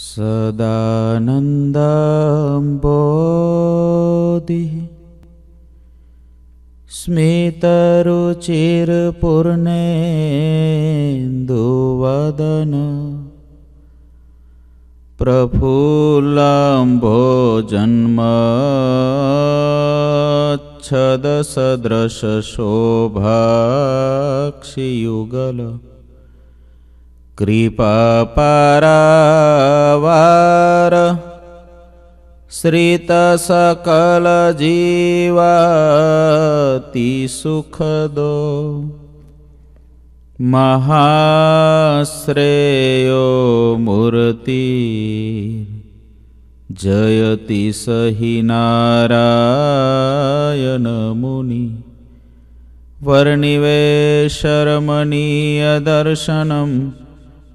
सदानन्दम्बो दिः स्मितरुचिरपूर्णेन्दुवदन प्रफुल्लाम्भो जन्मच्छदसदृशशोभाक्षियुगल कृपापरा वारितसकलजीवति सुखदो महाश्रेयो मूर्ति जयति स हि नारायणमुनि वर्णिवेशर्मयदर्शनम्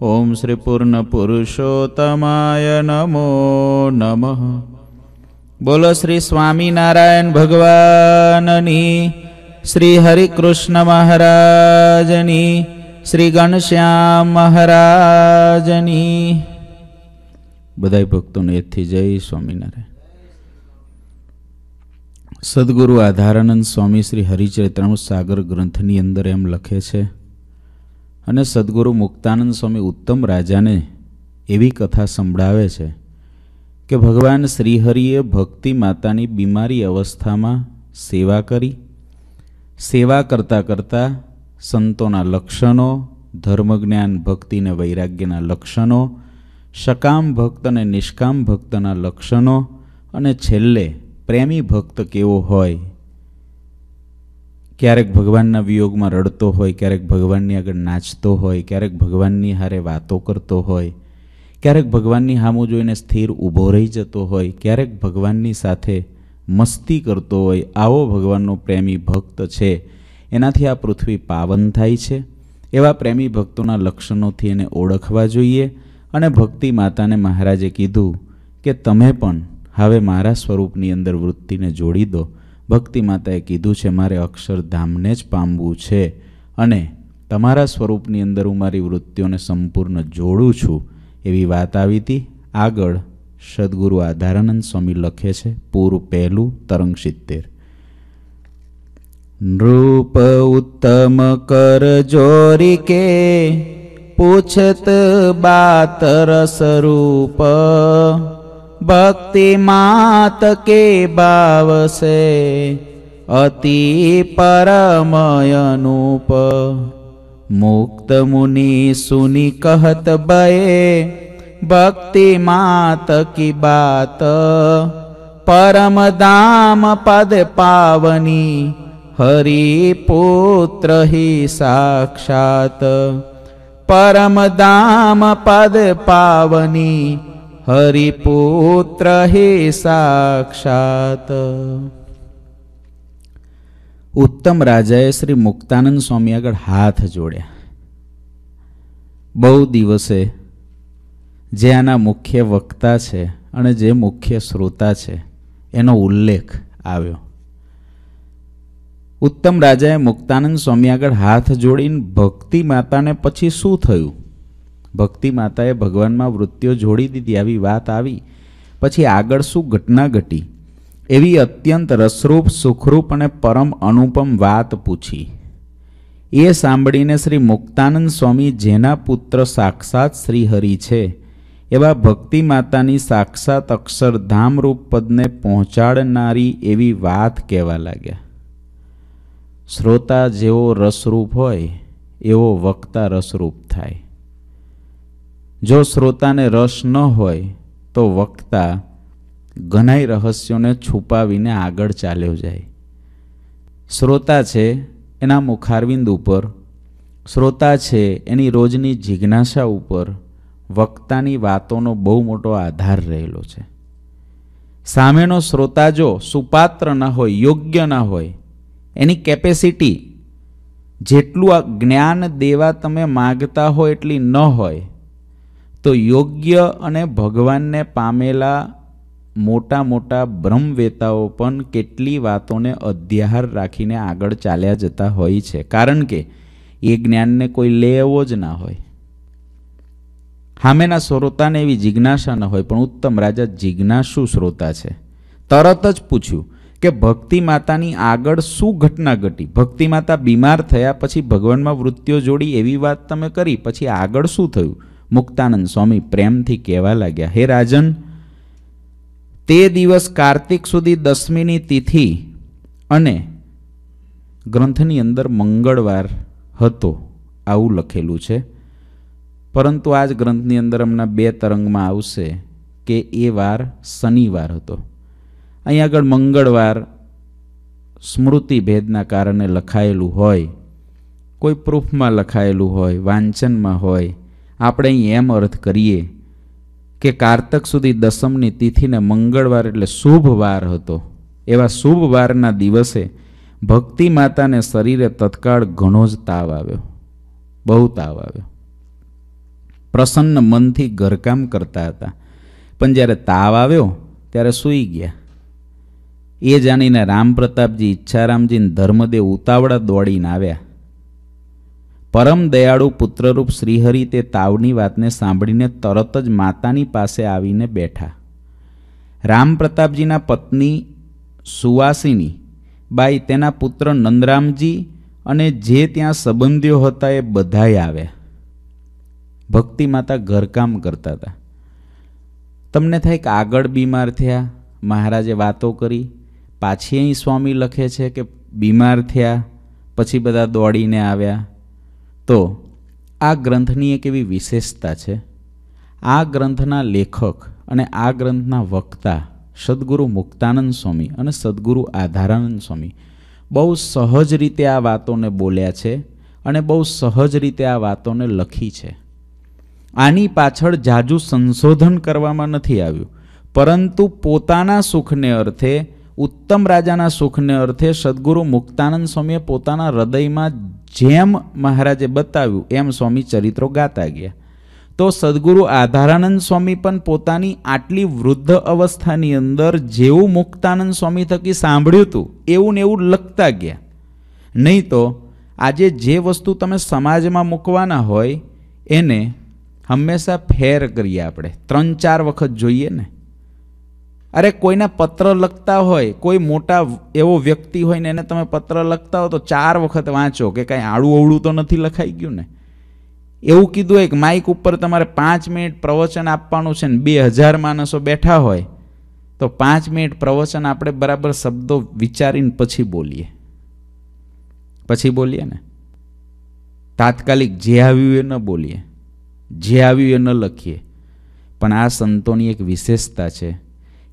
ઓમ શ્રી પૂર્ણ પુરુષોત્તમાય નમો નમઃ બોલો શ્રી સ્વામિનારાયણ ભગવાનની શ્રી હરિકૃષ્ણ મહારાજની શ્રી ગણશ્યામ મહારાજની બધા ભક્તોને એથી જય સ્વામિનારાયણ સદગુરુ આધારાનંદ સ્વામી શ્રી હરિચરિત્રામૃત સાગર ગ્રંથની અંદર એમ લખે છે અને સદગુરુ મુક્તાનંદ સ્વામી ઉત્તમ રાજાને એવી કથા સંભળાવે છે કે ભગવાન શ્રીહરિએ ભક્તિ માતાની બીમારી અવસ્થામાં સેવા કરી સેવા કરતાં કરતાં સંતોના લક્ષણો ધર્મજ્ઞાન ભક્તિ ને વૈરાગ્યના લક્ષણો સકામ ભક્ત અને નિષ્કામ ભક્તના લક્ષણો અને છેલ્લે પ્રેમી ભક્ત કેવો હોય ક્યારેક ભગવાનના વિયોગમાં રડતો હોય ક્યારેક ભગવાનની આગળ નાચતો હોય ક્યારેક ભગવાનની હારે વાતો કરતો હોય ક્યારેક ભગવાનની હામું જોઈને સ્થિર ઊભો રહી જતો હોય ક્યારેક ભગવાનની સાથે મસ્તી કરતો હોય આવો ભગવાનનો પ્રેમી ભક્ત છે એનાથી આ પૃથ્વી પાવન થાય છે એવા પ્રેમી ભક્તોના લક્ષણોથી એને ઓળખવા જોઈએ અને ભક્તિ માતાને મહારાજે કીધું કે તમે પણ હવે મારા સ્વરૂપની અંદર વૃત્તિને જોડી દો ભક્તિ માતાએ કીધું છે મારે અક્ષરધામને જ પામવું છે અને તમારા સ્વરૂપની અંદર હું મારી વૃત્તિઓને સંપૂર્ણ જોડું છું એવી વાત આવી હતી આગળ સદગુરુ આધારાનંદ સ્વામી લખે છે પૂર પહેલું તરંગ સિત્તેર નૃપ ઉત્તમ કર જોરી કે પૂછત બાત રસરૂપ भक्ति बाव से अति परमयनुप मुक्त मुनि सुनि कहत बये भक्ति की बात परम दाम पद पावनि पुत्र ही साक्षात परम दाम पद पावनि હરિપુત્ર હે સાક્ષાત ઉત્તમ રાજાએ શ્રી મુક્તાનંદ સ્વામી આગળ હાથ જોડ્યા બહુ દિવસે જે આના મુખ્ય વક્તા છે અને જે મુખ્ય શ્રોતા છે એનો ઉલ્લેખ આવ્યો ઉત્તમ રાજાએ મુક્તાનંદ સ્વામી આગળ હાથ જોડીને ભક્તિ માતાને પછી શું થયું ભક્તિ માતાએ ભગવાનમાં વૃત્તિઓ જોડી દીધી આવી વાત આવી પછી આગળ શું ઘટના ઘટી એવી અત્યંત રસરૂપ સુખરૂપ અને પરમ અનુપમ વાત પૂછી એ સાંભળીને શ્રી મુક્તાનંદ સ્વામી જેના પુત્ર સાક્ષાત શ્રીહરિ છે એવા ભક્તિ માતાની સાક્ષાત રૂપ પદને પહોંચાડનારી એવી વાત કહેવા લાગ્યા શ્રોતા જેવો રસરૂપ હોય એવો વક્તા રસરૂપ થાય જો શ્રોતાને રસ ન હોય તો વક્તા ઘણાય રહસ્યોને છુપાવીને આગળ ચાલ્યો જાય શ્રોતા છે એના મુખારવિંદ ઉપર શ્રોતા છે એની રોજની જિજ્ઞાસા ઉપર વક્તાની વાતોનો બહુ મોટો આધાર રહેલો છે સામેનો શ્રોતા જો સુપાત્ર ન હોય યોગ્ય ન હોય એની કેપેસિટી જેટલું આ જ્ઞાન દેવા તમે માગતા હો એટલી ન હોય તો યોગ્ય અને ભગવાનને પામેલા મોટા મોટા બ્રહ્મવેતાઓ પણ કેટલી વાતોને અધ્યાહાર રાખીને આગળ ચાલ્યા જતા હોય છે કારણ કે એ જ્ઞાનને કોઈ લે એવો જ ના હોય હામેના શ્રોતાને એવી જિજ્ઞાસા ન હોય પણ ઉત્તમ રાજા જિજ્ઞાસુ શ્રોતા છે તરત જ પૂછ્યું કે ભક્તિ માતાની આગળ શું ઘટના ઘટી ભક્તિ માતા બીમાર થયા પછી ભગવાનમાં વૃત્તિઓ જોડી એવી વાત તમે કરી પછી આગળ શું થયું મુક્તાનંદ સ્વામી પ્રેમથી કહેવા લાગ્યા હે રાજન તે દિવસ કાર્તિક સુધી દસમીની તિથિ અને ગ્રંથની અંદર મંગળવાર હતો આવું લખેલું છે પરંતુ આ જ ગ્રંથની અંદર હમણાં બે તરંગમાં આવશે કે એ વાર શનિવાર હતો અહીં આગળ મંગળવાર સ્મૃતિ ભેદના કારણે લખાયેલું હોય કોઈ પ્રૂફમાં લખાયેલું હોય વાંચનમાં હોય આપણે અહીં એમ અર્થ કરીએ કે કારતક સુધી દસમની તિથિને મંગળવાર એટલે શુભ વાર હતો એવા શુભ વારના દિવસે ભક્તિ માતાને શરીરે તત્કાળ ઘણો જ તાવ આવ્યો બહુ તાવ આવ્યો પ્રસન્ન મનથી ઘરકામ કરતા હતા પણ જ્યારે તાવ આવ્યો ત્યારે સૂઈ ગયા એ જાણીને રામ પ્રતાપજી ઈચ્છારામજીને ધર્મદેવ ઉતાવળા દોડીને આવ્યા પરમ દયાળુ પુત્રરૂપ શ્રીહરિ તે તાવની વાતને સાંભળીને તરત જ માતાની પાસે આવીને બેઠા રામપ્રતાપજીના પત્ની સુવાસિની બાઈ તેના પુત્ર નંદરામજી અને જે ત્યાં સંબંધીઓ હતા એ બધાએ આવ્યા ભક્તિ માતા ઘરકામ કરતા હતા તમને થાય કે આગળ બીમાર થયા મહારાજે વાતો કરી પાછી અહીં સ્વામી લખે છે કે બીમાર થયા પછી બધા દોડીને આવ્યા તો આ ગ્રંથની એક એવી વિશેષતા છે આ ગ્રંથના લેખક અને આ ગ્રંથના વક્તા સદગુરુ મુક્તાનંદ સ્વામી અને સદગુરુ આધારાનંદ સ્વામી બહુ સહજ રીતે આ વાતોને બોલ્યા છે અને બહુ સહજ રીતે આ વાતોને લખી છે આની પાછળ જાજુ સંશોધન કરવામાં નથી આવ્યું પરંતુ પોતાના સુખને અર્થે ઉત્તમ રાજાના સુખને અર્થે સદગુરુ મુક્તાનંદ સ્વામીએ પોતાના હૃદયમાં જેમ મહારાજે બતાવ્યું એમ સ્વામી ચરિત્રો ગાતા ગયા તો સદગુરુ આધારાનંદ સ્વામી પણ પોતાની આટલી વૃદ્ધ અવસ્થાની અંદર જેવું મુક્તાનંદ સ્વામી થકી સાંભળ્યું હતું એવું ને એવું લખતા ગયા નહીં તો આજે જે વસ્તુ તમે સમાજમાં મૂકવાના હોય એને હંમેશા ફેર કરીએ આપણે ત્રણ ચાર વખત જોઈએ ને અરે કોઈને પત્ર લખતા હોય કોઈ મોટા એવો વ્યક્તિ હોય ને એને તમે પત્ર લખતા હો તો ચાર વખત વાંચો કે કાંઈ આડું અવળું તો નથી લખાઈ ગયું ને એવું કીધું એક માઇક ઉપર તમારે પાંચ મિનિટ પ્રવચન આપવાનું છે ને બે હજાર માણસો બેઠા હોય તો પાંચ મિનિટ પ્રવચન આપણે બરાબર શબ્દો વિચારીને પછી બોલીએ પછી બોલીએ ને તાત્કાલિક જે આવ્યું એ ન બોલીએ જે આવ્યું એ ન લખીએ પણ આ સંતોની એક વિશેષતા છે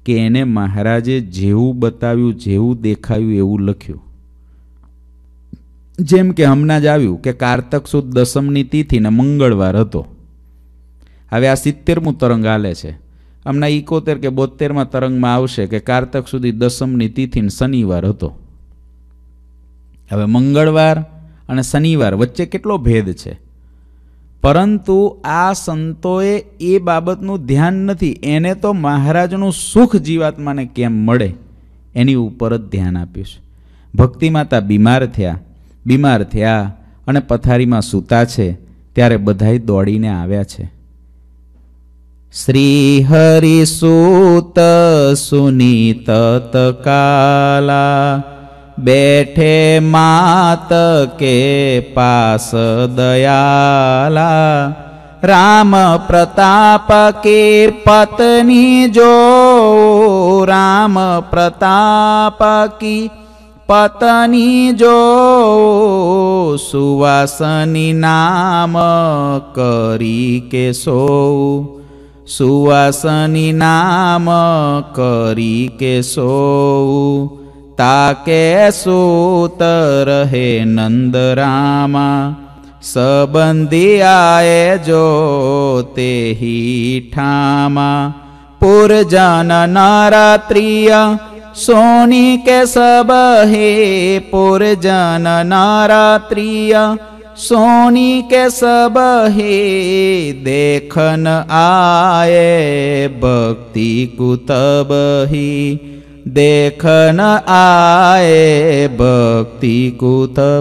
કે એને મહારાજે જેવું બતાવ્યું જેવું દેખાયું એવું લખ્યું જેમ કે હમણાં જ આવ્યું કે કારતક સુદ દસમની તિથિને મંગળવાર હતો હવે આ સિત્તેરમું તરંગ હાલે છે હમણાં ઇકોતેર કે બોતેરમાં તરંગમાં આવશે કે કારતક સુધી દસમની તિથિને શનિવાર હતો હવે મંગળવાર અને શનિવાર વચ્ચે કેટલો ભેદ છે પરંતુ આ સંતોએ એ બાબતનું ધ્યાન નથી એને તો મહારાજનું સુખ જીવાત્માને કેમ મળે એની ઉપર જ ધ્યાન આપ્યું છે ભક્તિ બીમાર થયા બીમાર થયા અને પથારીમાં સૂતા છે ત્યારે બધાય દોડીને આવ્યા છે શ્રી હરિ સુત સુનીત તકાલા बैठे मात के पास दयाला, राम प्रताप के पत्नी जो राम प्रताप की पत्नी जो सुवासनी के सो सुवासनी के सो ताके सूत रहे सूतरहे आए जो आये जोते ठामा पुरजन नारात्रिया सोनी के सबहे पर्जन नारात्रिया सोनी के हे देखन आए भक्ति कुतब ही દેખન આએ ભક્તિ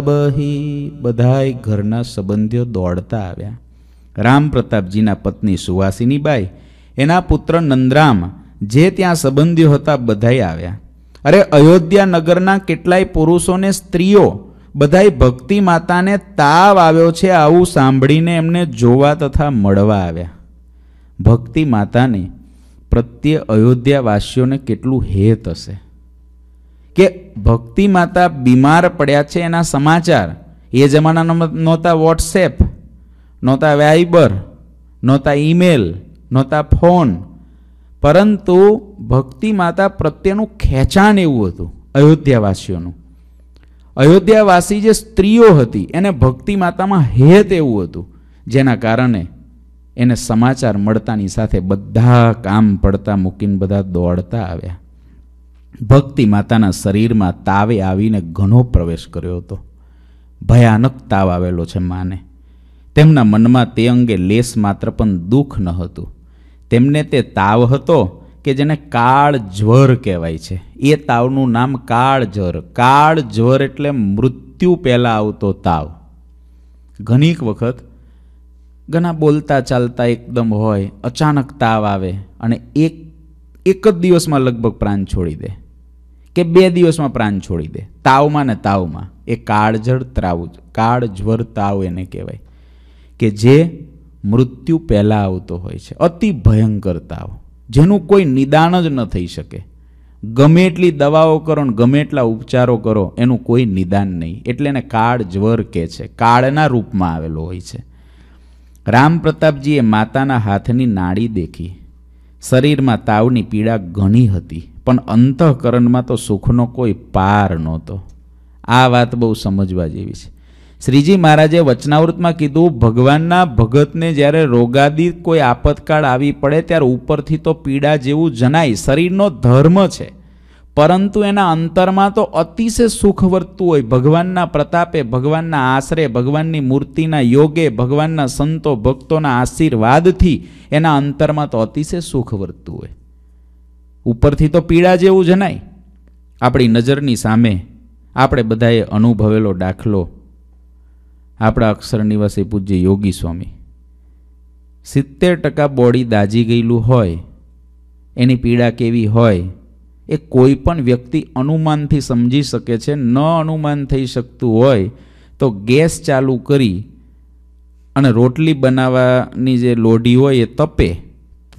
બહી બધાય ઘરના સંબંધીઓ દોડતા આવ્યા રામ પ્રતાપજીના પત્ની સુવાસિની બાઈ એના પુત્ર નંદરામ જે ત્યાં સંબંધીઓ હતા બધાય આવ્યા અરે અયોધ્યા નગરના કેટલાય પુરુષોને સ્ત્રીઓ બધાય ભક્તિ માતાને તાવ આવ્યો છે આવું સાંભળીને એમને જોવા તથા મળવા આવ્યા ભક્તિ માતાની પ્રત્યે અયોધ્યાવાસીઓને કેટલું હેત હશે કે ભક્તિ માતા બીમાર પડ્યા છે એના સમાચાર એ જમાનામાં નહોતા વોટ્સએપ નહોતા વાઇબર નહોતા ઈમેલ નહોતા ફોન પરંતુ ભક્તિ માતા પ્રત્યેનું ખેંચાણ એવું હતું અયોધ્યાવાસીઓનું અયોધ્યાવાસી જે સ્ત્રીઓ હતી એને ભક્તિ માતામાં હેત એવું હતું જેના કારણે એને સમાચાર મળતાની સાથે બધા કામ પડતા મૂકીને બધા દોડતા આવ્યા ભક્તિ માતાના શરીરમાં તાવે આવીને ઘણો પ્રવેશ કર્યો હતો ભયાનક તાવ આવેલો છે માને તેમના મનમાં તે અંગે લેસ માત્ર પણ દુઃખ ન હતું તેમને તે તાવ હતો કે જેને કાળજ્વર કહેવાય છે એ તાવનું નામ કાળજ્વર કાળજ્વર એટલે મૃત્યુ પહેલાં આવતો તાવ ઘણીક વખત ઘણા બોલતા ચાલતા એકદમ હોય અચાનક તાવ આવે અને એક એક જ દિવસમાં લગભગ પ્રાણ છોડી દે કે બે દિવસમાં પ્રાણ છોડી દે તાવમાં ને તાવમાં એ કાળજળ ત્રાવ કાળજ્વર તાવ એને કહેવાય કે જે મૃત્યુ પહેલાં આવતો હોય છે અતિ ભયંકર તાવ જેનું કોઈ નિદાન જ ન થઈ શકે ગમે એટલી દવાઓ કરો ને ગમે એટલા ઉપચારો કરો એનું કોઈ નિદાન નહીં એટલે એને કાળ જ્વર કહે છે કાળના રૂપમાં આવેલો હોય છે રામ પ્રતાપજીએ માતાના હાથની નાડી દેખી શરીરમાં તાવની પીડા ઘણી હતી પણ અંતઃકરણમાં તો સુખનો કોઈ પાર નહોતો આ વાત બહુ સમજવા જેવી છે શ્રીજી મહારાજે વચનાવૃતમાં કીધું ભગવાનના ભગતને જ્યારે રોગાદી કોઈ આપતકાળ આવી પડે ત્યારે ઉપરથી તો પીડા જેવું જણાય શરીરનો ધર્મ છે પરંતુ એના અંતરમાં તો અતિશય સુખ વર્તું હોય ભગવાનના પ્રતાપે ભગવાનના આશરે ભગવાનની મૂર્તિના યોગે ભગવાનના સંતો ભક્તોના આશીર્વાદથી એના અંતરમાં તો અતિશય સુખ વર્તું હોય ઉપરથી તો પીડા જેવું જણાય આપણી નજરની સામે આપણે બધાએ અનુભવેલો દાખલો આપણા અક્ષર નિવાસી પૂજ્ય યોગી સ્વામી સિત્તેર ટકા બોડી દાજી ગયેલું હોય એની પીડા કેવી હોય એ કોઈ પણ વ્યક્તિ અનુમાનથી સમજી શકે છે ન અનુમાન થઈ શકતું હોય તો ગેસ ચાલુ કરી અને રોટલી બનાવવાની જે લોઢી હોય એ તપે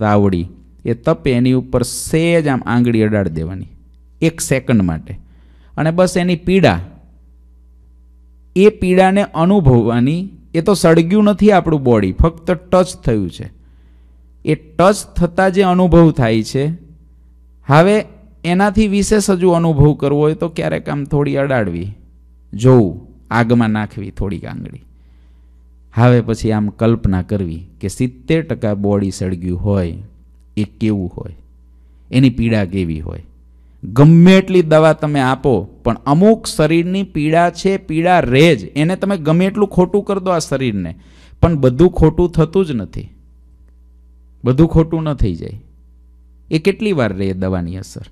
તાવડી એ તપે એની ઉપર સહેજ આમ આંગળી અડાડી દેવાની એક સેકન્ડ માટે અને બસ એની પીડા એ પીડાને અનુભવવાની એ તો સળગ્યું નથી આપણું બોડી ફક્ત ટચ થયું છે એ ટચ થતાં જે અનુભવ થાય છે હવે એનાથી વિશેષ હજુ અનુભવ કરવો હોય તો ક્યારેક આમ થોડી અડાડવી જોવું આગમાં નાખવી થોડીક આંગળી હવે પછી આમ કલ્પના કરવી કે સિત્તેર ટકા બોડી સળગ્યું હોય એ કેવું હોય એની પીડા કેવી હોય ગમે એટલી દવા તમે આપો પણ અમુક શરીરની પીડા છે પીડા રહે જ એને તમે ગમે એટલું ખોટું કરી દો આ શરીરને પણ બધું ખોટું થતું જ નથી બધું ખોટું ન થઈ જાય એ કેટલી વાર રહે દવાની અસર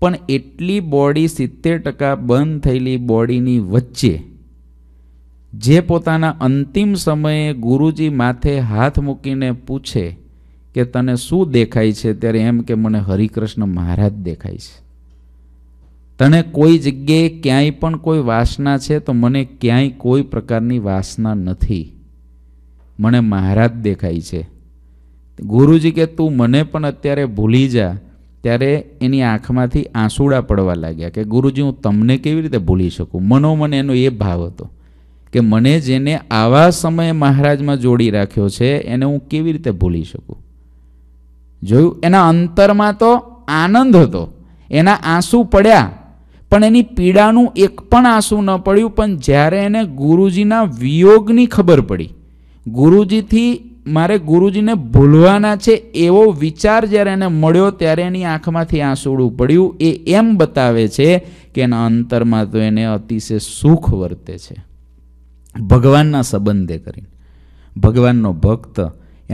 પણ એટલી બોડી સિત્તેર ટકા બંધ થયેલી બોડીની વચ્ચે જે પોતાના અંતિમ સમયે ગુરુજી માથે હાથ મૂકીને પૂછે કે તને શું દેખાય છે ત્યારે એમ કે મને હરિકૃષ્ણ મહારાજ દેખાય છે તને કોઈ જગ્યાએ ક્યાંય પણ કોઈ વાસના છે તો મને ક્યાંય કોઈ પ્રકારની વાસના નથી મને મહારાજ દેખાય છે ગુરુજી કે તું મને પણ અત્યારે ભૂલી જા ત્યારે એની આંખમાંથી આંસુડા પડવા લાગ્યા કે ગુરુજી હું તમને કેવી રીતે ભૂલી શકું મનોમન એનો એ ભાવ હતો કે મને જેને આવા સમયે મહારાજમાં જોડી રાખ્યો છે એને હું કેવી રીતે ભૂલી શકું જોયું એના અંતરમાં તો આનંદ હતો એના આંસુ પડ્યા પણ એની પીડાનું એક પણ આંસુ ન પડ્યું પણ જ્યારે એને ગુરુજીના વિયોગની ખબર પડી ગુરુજીથી મારે ગુરુજીને ભૂલવાના છે એવો વિચાર જ્યારે એને મળ્યો ત્યારે એની આંખમાંથી આંસુડું પડ્યું એ એમ બતાવે છે કે એના અંતરમાં તો એને અતિશય સુખ વર્તે છે ભગવાનના સંબંધે કરીને ભગવાનનો ભક્ત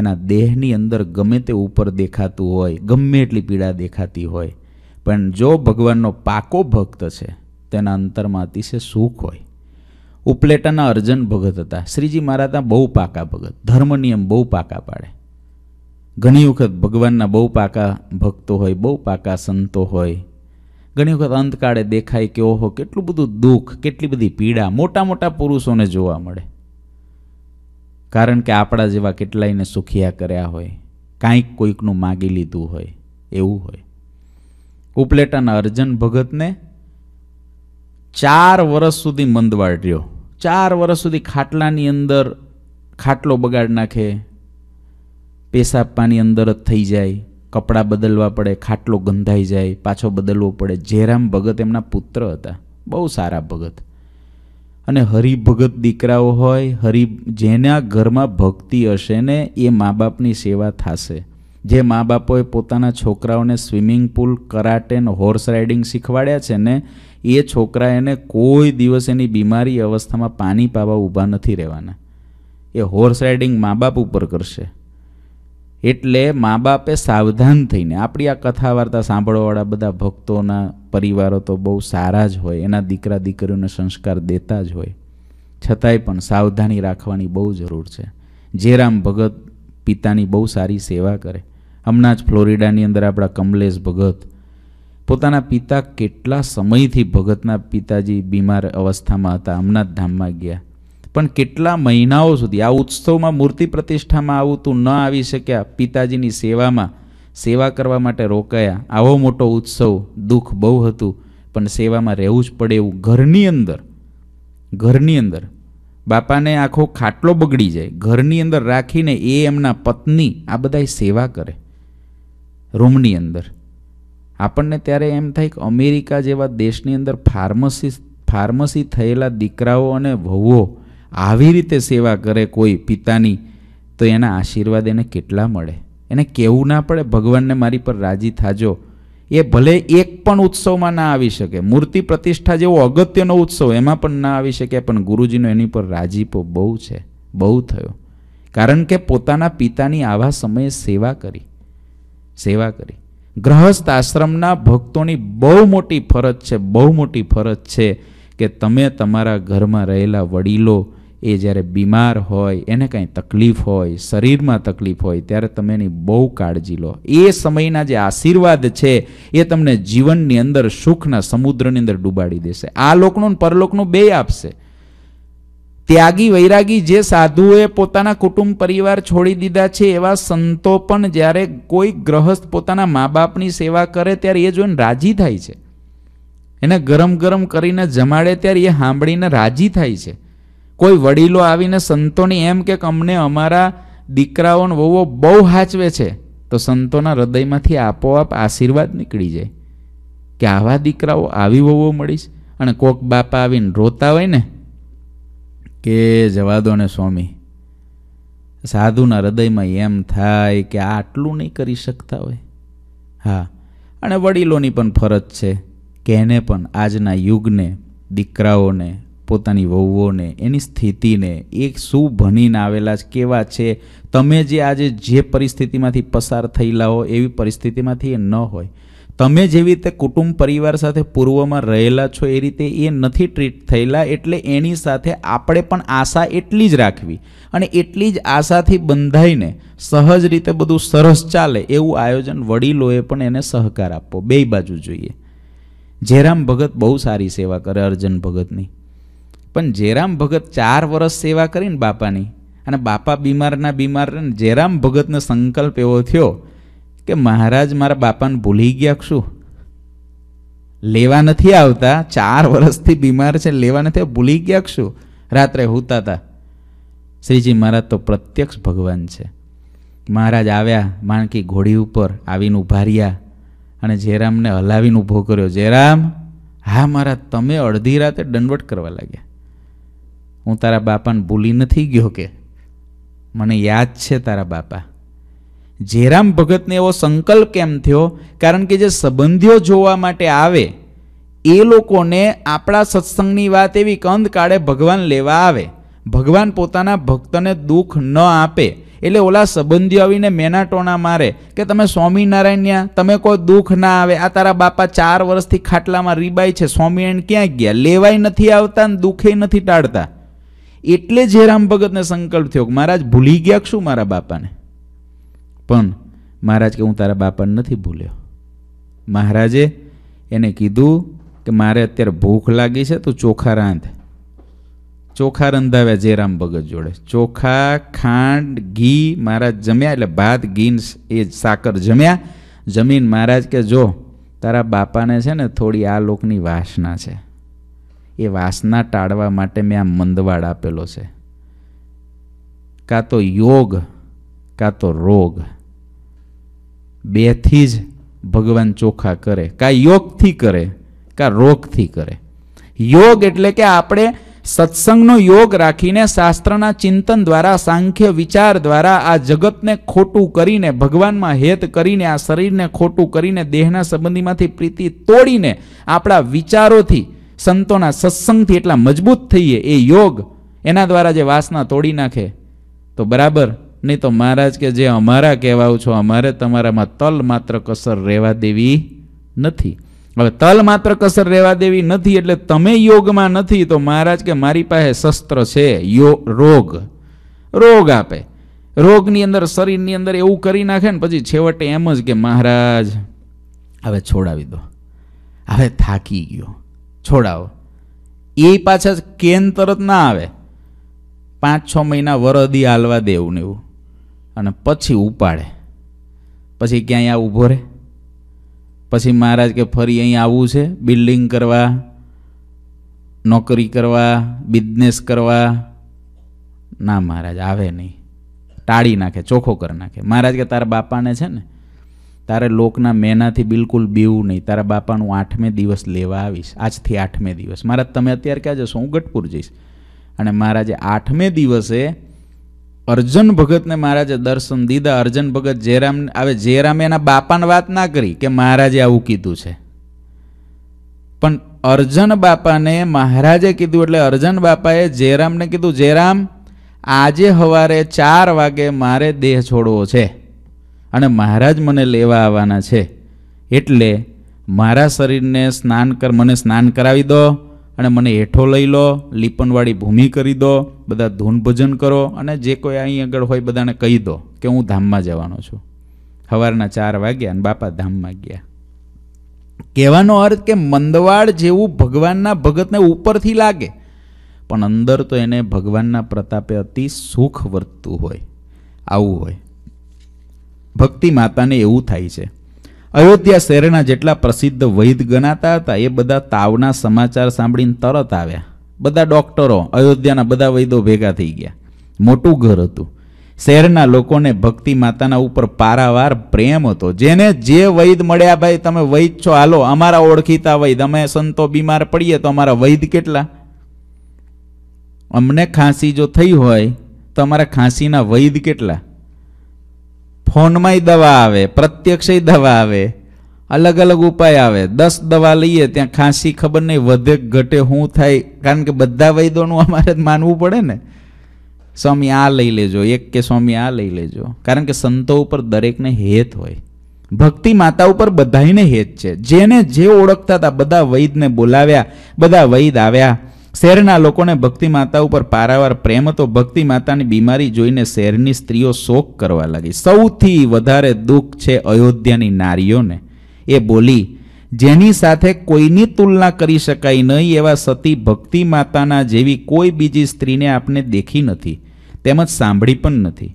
એના દેહની અંદર ગમે તે ઉપર દેખાતું હોય ગમે એટલી પીડા દેખાતી હોય પણ જો ભગવાનનો પાકો ભક્ત છે તેના અંતરમાં અતિશય સુખ હોય ઉપલેટાના અર્જન ભગત હતા શ્રીજી મહારાજના બહુ પાકા ભગત ધર્મ નિયમ બહુ પાકા પાડે ઘણી વખત ભગવાનના બહુ પાકા ભક્તો હોય બહુ પાકા સંતો હોય ઘણી વખત અંતકાળે દેખાય કે ઓહો કેટલું બધું દુઃખ કેટલી બધી પીડા મોટા મોટા પુરુષોને જોવા મળે કારણ કે આપણા જેવા કેટલાયને સુખિયા કર્યા હોય કાંઈક કોઈકનું માગી લીધું હોય એવું હોય ઉપલેટાના અર્જન ભગતને ચાર વર્ષ સુધી મંદવાડ રહ્યો ચાર વર્ષ સુધી ખાટલાની અંદર ખાટલો બગાડ નાખે પેશાબ પાણી અંદર જ થઈ જાય કપડાં બદલવા પડે ખાટલો ગંધાઈ જાય પાછો બદલવો પડે જયરામ ભગત એમના પુત્ર હતા બહુ સારા ભગત અને હરિભગત દીકરાઓ હોય હરિ જેના ઘરમાં ભક્તિ હશે ને એ મા બાપની સેવા થશે જે મા બાપોએ પોતાના છોકરાઓને સ્વિમિંગ પુલ કરાટે ને હોર્સ રાઇડિંગ શીખવાડ્યા છે ને એ છોકરા એને કોઈ દિવસ એની બીમારી અવસ્થામાં પાણી પાવા ઊભા નથી રહેવાના એ હોર્સ રાઇડિંગ મા બાપ ઉપર કરશે એટલે મા બાપે સાવધાન થઈને આપણી આ કથા વાર્તા સાંભળવાવાળા બધા ભક્તોના પરિવારો તો બહુ સારા જ હોય એના દીકરા દીકરીઓને સંસ્કાર દેતા જ હોય છતાંય પણ સાવધાની રાખવાની બહુ જરૂર છે જે રામ ભગત પિતાની બહુ સારી સેવા કરે હમણાં જ ફ્લોરિડાની અંદર આપણા કમલેશ ભગત પોતાના પિતા કેટલા સમયથી ભગતના પિતાજી બીમાર અવસ્થામાં હતા હમણાં જ ધામમાં ગયા પણ કેટલા મહિનાઓ સુધી આ ઉત્સવમાં મૂર્તિ પ્રતિષ્ઠામાં આવું તું ન આવી શક્યા પિતાજીની સેવામાં સેવા કરવા માટે રોકાયા આવો મોટો ઉત્સવ દુઃખ બહુ હતું પણ સેવામાં રહેવું જ પડે એવું ઘરની અંદર ઘરની અંદર બાપાને આખો ખાટલો બગડી જાય ઘરની અંદર રાખીને એ એમના પત્ની આ બધાય સેવા કરે રૂમની અંદર આપણને ત્યારે એમ થાય કે અમેરિકા જેવા દેશની અંદર ફાર્મસી ફાર્મસી થયેલા દીકરાઓ અને વહુઓ આવી રીતે સેવા કરે કોઈ પિતાની તો એના આશીર્વાદ એને કેટલા મળે એને કહેવું ના પડે ભગવાનને મારી પર રાજી થાજો એ ભલે એક પણ ઉત્સવમાં ના આવી શકે મૂર્તિ પ્રતિષ્ઠા જેવો અગત્યનો ઉત્સવ એમાં પણ ના આવી શકે પણ ગુરુજીનો એની પર રાજીપો બહુ છે બહુ થયો કારણ કે પોતાના પિતાની આવા સમયે સેવા કરી સેવા કરી ગ્રહસ્થ આશ્રમના ભક્તોની બહુ મોટી ફરજ છે બહુ મોટી ફરજ છે કે તમે તમારા ઘરમાં રહેલા વડીલો એ જ્યારે બીમાર હોય એને કાંઈ તકલીફ હોય શરીરમાં તકલીફ હોય ત્યારે તમે એની બહુ કાળજી લો એ સમયના જે આશીર્વાદ છે એ તમને જીવનની અંદર સુખના સમુદ્રની અંદર ડૂબાડી દેશે આ લોકનું પરલોકનું બે આપશે ત્યાગી વૈરાગી જે સાધુએ પોતાના કુટુંબ પરિવાર છોડી દીધા છે એવા સંતો પણ જ્યારે કોઈ ગ્રહસ્થ પોતાના મા બાપની સેવા કરે ત્યારે એ જોઈને રાજી થાય છે એને ગરમ ગરમ કરીને જમાડે ત્યારે એ સાંભળીને રાજી થાય છે કોઈ વડીલો આવીને સંતોની એમ કે અમને અમારા દીકરાઓને વહુઓ બહુ હાચવે છે તો સંતોના હૃદયમાંથી આપોઆપ આશીર્વાદ નીકળી જાય કે આવા દીકરાઓ આવી વહુઓ મળીશ અને કોક બાપા આવીને રોતા હોય ને કે જવા દો ને સ્વામી સાધુના હૃદયમાં એમ થાય કે આટલું નહીં કરી શકતા હોય હા અને વડીલોની પણ ફરજ છે કે એને પણ આજના યુગને દીકરાઓને પોતાની વહુઓને એની સ્થિતિને એ શું ભણીને આવેલા કેવા છે તમે જે આજે જે પરિસ્થિતિમાંથી પસાર થયેલા હો એવી પરિસ્થિતિમાંથી એ ન હોય તમે જેવી રીતે કુટુંબ પરિવાર સાથે પૂર્વમાં રહેલા છો એ રીતે એ નથી ટ્રીટ થયેલા એટલે એની સાથે આપણે પણ આશા એટલી જ રાખવી અને એટલી જ આશાથી બંધાઈને સહજ રીતે બધું સરસ ચાલે એવું આયોજન વડીલોએ પણ એને સહકાર આપવો બે બાજુ જોઈએ જયરામ ભગત બહુ સારી સેવા કરે અર્જન ભગતની પણ જયરામ ભગત ચાર વર્ષ સેવા કરીને બાપાની અને બાપા બીમારના બીમાર જયરામ ભગતને સંકલ્પ એવો થયો કે મહારાજ મારા બાપાને ભૂલી ગયા શું લેવા નથી આવતા ચાર વર્ષથી બીમાર છે લેવા નથી ભૂલી ગયા શું રાત્રે હોતા હતા શ્રીજી મહારાજ તો પ્રત્યક્ષ ભગવાન છે મહારાજ આવ્યા માણકી ઘોડી ઉપર આવીને ઉભા રહ્યા અને જયરામને હલાવીને ઊભો કર્યો જયરામ હા મારા તમે અડધી રાતે દંડવટ કરવા લાગ્યા હું તારા બાપાને ભૂલી નથી ગયો કે મને યાદ છે તારા બાપા જેરામ ભગતને એવો સંકલ્પ કેમ થયો કારણ કે જે સંબંધીઓ જોવા માટે આવે એ લોકોને આપણા સત્સંગની વાત એવી કંદ કાળે ભગવાન લેવા આવે ભગવાન પોતાના ભક્તને દુઃખ ન આપે એટલે ઓલા સંબંધીઓ આવીને મેના મારે કે તમે સ્વામિનારાયણ્યા તમે કોઈ દુઃખ ના આવે આ તારા બાપા ચાર વર્ષથી ખાટલામાં રીબાય છે સ્વામિનારાયણ ક્યાં ગયા લેવાય નથી આવતા ને દુઃખે નથી ટાળતા એટલે જયરામ ભગતને સંકલ્પ થયો મહારાજ ભૂલી ગયા શું મારા બાપાને પણ મહારાજ કે હું તારા બાપાને નથી ભૂલ્યો મહારાજે એને કીધું કે મારે અત્યારે ભૂખ લાગી છે તો ચોખા રાંધ ચોખા રંધાવ્યા જયરામ ભગત જોડે ચોખા ખાંડ ઘી મહારાજ જમ્યા એટલે ભાત ઘી એ સાકર જમ્યા જમીન મહારાજ કે જો તારા બાપાને છે ને થોડી આ લોકની વાસના છે એ વાસના ટાળવા માટે મેં આ મંદવાડ આપેલો છે કાં તો યોગ કાં તો રોગ બેથી જ ભગવાન ચોખા કરે કાં યોગથી કરે કાં રોગથી કરે યોગ એટલે કે આપણે સત્સંગનો યોગ રાખીને શાસ્ત્રના ચિંતન દ્વારા સાંખ્ય વિચાર દ્વારા આ જગતને ખોટું કરીને ભગવાનમાં હેત કરીને આ શરીરને ખોટું કરીને દેહના સંબંધીમાંથી પ્રીતિ તોડીને આપણા વિચારોથી સંતોના સત્સંગથી એટલા મજબૂત થઈએ એ યોગ એના દ્વારા જે વાસના તોડી નાખે તો બરાબર નહીં તો મહારાજ કે જે અમારા કહેવાઓ છો અમારે તમારામાં તલ માત્ર કસર રહેવા દેવી નથી હવે તલ માત્ર કસર રહેવા દેવી નથી એટલે તમે યોગમાં નથી તો મહારાજ કે મારી પાસે શસ્ત્ર છે યો રોગ રોગ આપે રોગની અંદર શરીરની અંદર એવું કરી નાખે ને પછી છેવટે એમ જ કે મહારાજ હવે છોડાવી દો હવે થાકી ગયો છોડાવો એ પાછા કેન તરત ના આવે પાંચ છ મહિના વરદી હાલવા દેવું ને એવું અને પછી ઉપાડે પછી ક્યાંય આ ઊભો રહે પછી મહારાજ કે ફરી અહીં આવવું છે બિલ્ડિંગ કરવા નોકરી કરવા બિઝનેસ કરવા ના મહારાજ આવે નહીં ટાળી નાખે ચોખ્ખો કરી નાખે મહારાજ કે તારા બાપાને છે ને તારે લોકના મેનાથી બિલકુલ બીવું નહીં તારા બાપાનું આઠમે દિવસ લેવા આવીશ આજથી આઠમે દિવસ મહારાજ તમે અત્યારે ક્યાં જશો હું ગઢપુર જઈશ અને મહારાજે આઠમે દિવસે અર્જુન ભગતને મહારાજે દર્શન દીધા અર્જન ભગત જયરામ હવે જયરામે એના બાપાને વાત ના કરી કે મહારાજે આવું કીધું છે પણ અર્જન બાપાને મહારાજે કીધું એટલે અર્જુન બાપાએ જયરામને કીધું જયરામ આજે સવારે ચાર વાગે મારે દેહ છોડવો છે અને મહારાજ મને લેવા આવવાના છે એટલે મારા શરીરને સ્નાન કર મને સ્નાન કરાવી દો અને મને હેઠો લઈ લો લીપનવાળી ભૂમિ કરી દો બધા ધૂન ભજન કરો અને જે કોઈ અહીં આગળ હોય બધાને કહી દો કે હું ધામમાં જવાનો છું સવારના ચાર વાગ્યા અને બાપા ધામમાં ગયા કહેવાનો અર્થ કે મંદવાડ જેવું ભગવાનના ભગતને ઉપરથી લાગે પણ અંદર તો એને ભગવાનના પ્રતાપે અતિ સુખ વર્તતું હોય આવું હોય ભક્તિ માતાને એવું થાય છે અયોધ્યા શહેરના જેટલા પ્રસિદ્ધ વૈદ્ય ગણાતા હતા એ બધા તાવના સમાચાર સાંભળીને તરત આવ્યા બધા ડોક્ટરો અયોધ્યાના બધા વૈદો ભેગા થઈ ગયા મોટું ઘર હતું શહેરના લોકોને ભક્તિ માતાના ઉપર પારાવાર પ્રેમ હતો જેને જે વૈદ્ય મળ્યા ભાઈ તમે વૈદ છો હાલો અમારા ઓળખીતા વૈદ અમે સંતો બીમાર પડીએ તો અમારા વૈદ કેટલા અમને ખાંસી જો થઈ હોય તો અમારા ખાંસીના વૈદ કેટલા ફોનમાંય દવા આવે પ્રત્યક્ષય દવા આવે અલગ અલગ ઉપાય આવે દસ દવા લઈએ ત્યાં ખાંસી ખબર નહીં વધે ઘટે શું થાય કારણ કે બધા વૈદોનું અમારે જ માનવું પડે ને સ્વામી આ લઈ લેજો એક કે સ્વામી આ લઈ લેજો કારણ કે સંતો ઉપર દરેકને હેત હોય ભક્તિ માતા ઉપર બધાને હેત છે જેને જે ઓળખતા હતા બધા વૈદને બોલાવ્યા બધા વૈદ આવ્યા શહેરના લોકોને ભક્તિ માતા ઉપર પારાવાર પ્રેમ હતો ભક્તિ માતાની બીમારી જોઈને શહેરની સ્ત્રીઓ શોક કરવા લાગી સૌથી વધારે દુઃખ છે અયોધ્યાની નારીઓને એ બોલી જેની સાથે કોઈની તુલના કરી શકાય નહીં એવા સતી ભક્તિ માતાના જેવી કોઈ બીજી સ્ત્રીને આપણે દેખી નથી તેમજ સાંભળી પણ નથી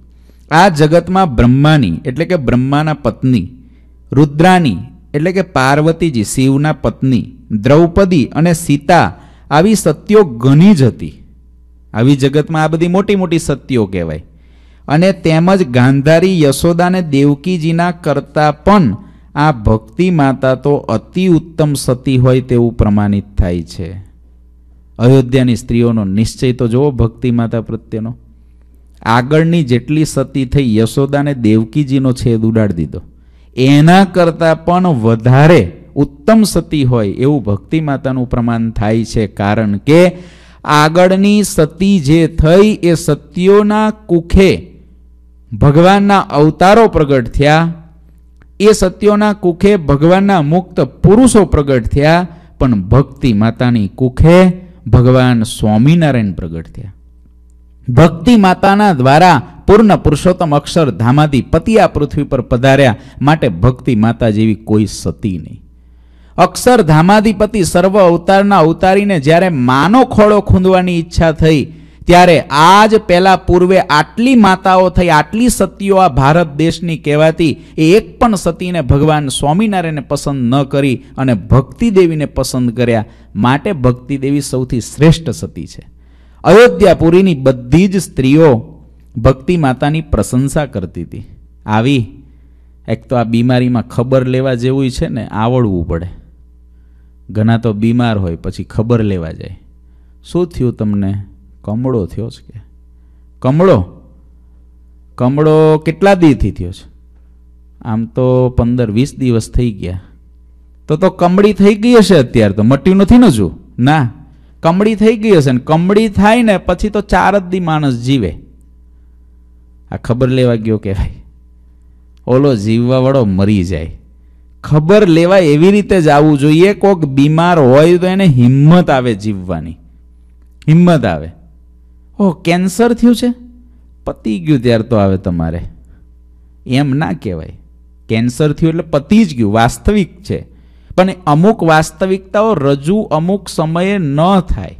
આ જગતમાં બ્રહ્માની એટલે કે બ્રહ્માના પત્ની રુદ્રાની એટલે કે પાર્વતીજી શિવના પત્ની દ્રૌપદી અને સીતા આવી સત્યો ઘણી જ હતી આવી જગતમાં આ બધી મોટી મોટી સત્યો કહેવાય અને તેમજ ગાંધારી યશોદાને દેવકીજીના કરતાં પણ આ ભક્તિ માતા તો અતિ ઉત્તમ સતી હોય તેવું પ્રમાણિત થાય છે અયોધ્યાની સ્ત્રીઓનો નિશ્ચય તો જુઓ ભક્તિ માતા પ્રત્યેનો આગળની જેટલી સતી થઈ યશોદાને દેવકીજીનો છેદ ઉડાડી દીધો એના કરતાં પણ વધારે ઉત્તમ સતી હોય એવું ભક્તિ માતાનું પ્રમાણ થાય છે કારણ કે આગળની સતી જે થઈ એ સત્યોના કુખે ભગવાનના અવતારો પ્રગટ થયા એ સત્યોના કુખે ભગવાનના મુક્ત પુરુષો પ્રગટ થયા પણ ભક્તિ માતાની કુખે ભગવાન સ્વામિનારાયણ પ્રગટ થયા ભક્તિ માતાના દ્વારા પૂર્ણ પુરુષોત્તમ અક્ષર ધામાધી પતિ આ પૃથ્વી પર પધાર્યા માટે ભક્તિ માતા જેવી કોઈ સતી નહીં અક્ષર ધામાધિપતિ સર્વ અવતારના અવતારીને જ્યારે માનો ખોળો ખૂંદવાની ઈચ્છા થઈ ત્યારે આજ પહેલાં પૂર્વે આટલી માતાઓ થઈ આટલી સતીઓ આ ભારત દેશની કહેવાતી એ એક પણ સતીને ભગવાન સ્વામિનારાયણને પસંદ ન કરી અને ભક્તિ દેવીને પસંદ કર્યા માટે ભક્તિ દેવી સૌથી શ્રેષ્ઠ સતી છે અયોધ્યાપુરીની બધી જ સ્ત્રીઓ ભક્તિ માતાની પ્રશંસા કરતી હતી આવી એક તો આ બીમારીમાં ખબર લેવા જેવું છે ને આવડવું પડે ઘણા તો બીમાર હોય પછી ખબર લેવા જાય શું થયું તમને કમળો થયો છે કે કમળો કમળો કેટલા દીથી થયો છે આમ તો પંદર વીસ દિવસ થઈ ગયા તો તો કમળી થઈ ગઈ હશે અત્યારે તો મટ્યું નથી ને જો ના કમળી થઈ ગઈ હશે ને કમળી થાય ને પછી તો ચાર જ દી માણસ જીવે આ ખબર લેવા ગયો કહેવાય ઓલો જીવવાવાળો મરી જાય ખબર લેવા એવી રીતે જ આવવું જોઈએ કોઈક બીમાર હોય તો એને હિંમત આવે જીવવાની હિંમત આવે ઓ કેન્સર થયું છે પતી ગયું ત્યારે તો આવે તમારે એમ ના કહેવાય કેન્સર થયું એટલે પતી જ ગયું વાસ્તવિક છે પણ અમુક વાસ્તવિકતાઓ રજૂ અમુક સમયે ન થાય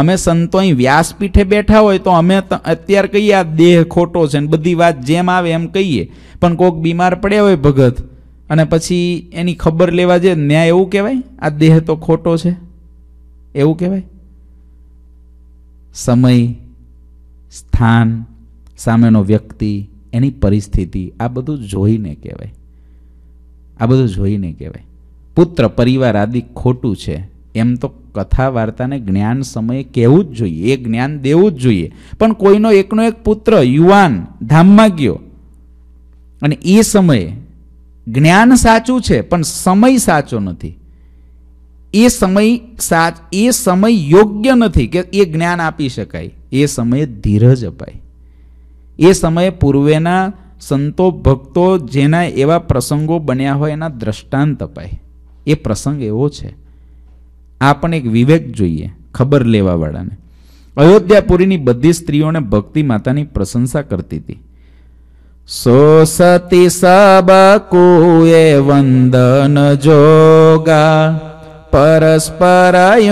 અમે સંતો અહીં વ્યાસપીઠે બેઠા હોય તો અમે અત્યારે કહીએ આ દેહ ખોટો છે ને બધી વાત જેમ આવે એમ કહીએ પણ કોઈક બીમાર પડ્યા હોય ભગત અને પછી એની ખબર લેવા જે ન્યાય એવું કહેવાય આ દેહ તો ખોટો છે એવું કહેવાય સમય સ્થાન સામેનો વ્યક્તિ એની પરિસ્થિતિ આ બધું જોઈને કહેવાય આ બધું જોઈને કહેવાય પુત્ર પરિવાર આદિ ખોટું છે એમ તો કથા વાર્તાને જ્ઞાન સમયે કહેવું જ જોઈએ એ જ્ઞાન દેવું જ જોઈએ પણ કોઈનો એકનો એક પુત્ર યુવાન ધામમાં ગયો અને એ સમયે જ્ઞાન સાચું છે પણ સમય સાચો નથી એ સમય સાચ એ સમય યોગ્ય નથી કે એ જ્ઞાન આપી શકાય એ સમયે ધીરજ અપાય એ સમયે પૂર્વેના સંતો ભક્તો જેના એવા પ્રસંગો બન્યા હોય એના દ્રષ્ટાંત અપાય એ પ્રસંગ એવો છે આ પણ એક વિવેક જોઈએ ખબર લેવાવાળાને અયોધ્યાપુરીની બધી સ્ત્રીઓને ભક્તિ માતાની પ્રશંસા કરતી હતી सोसति सब कुए वंदन योगा परस्पराय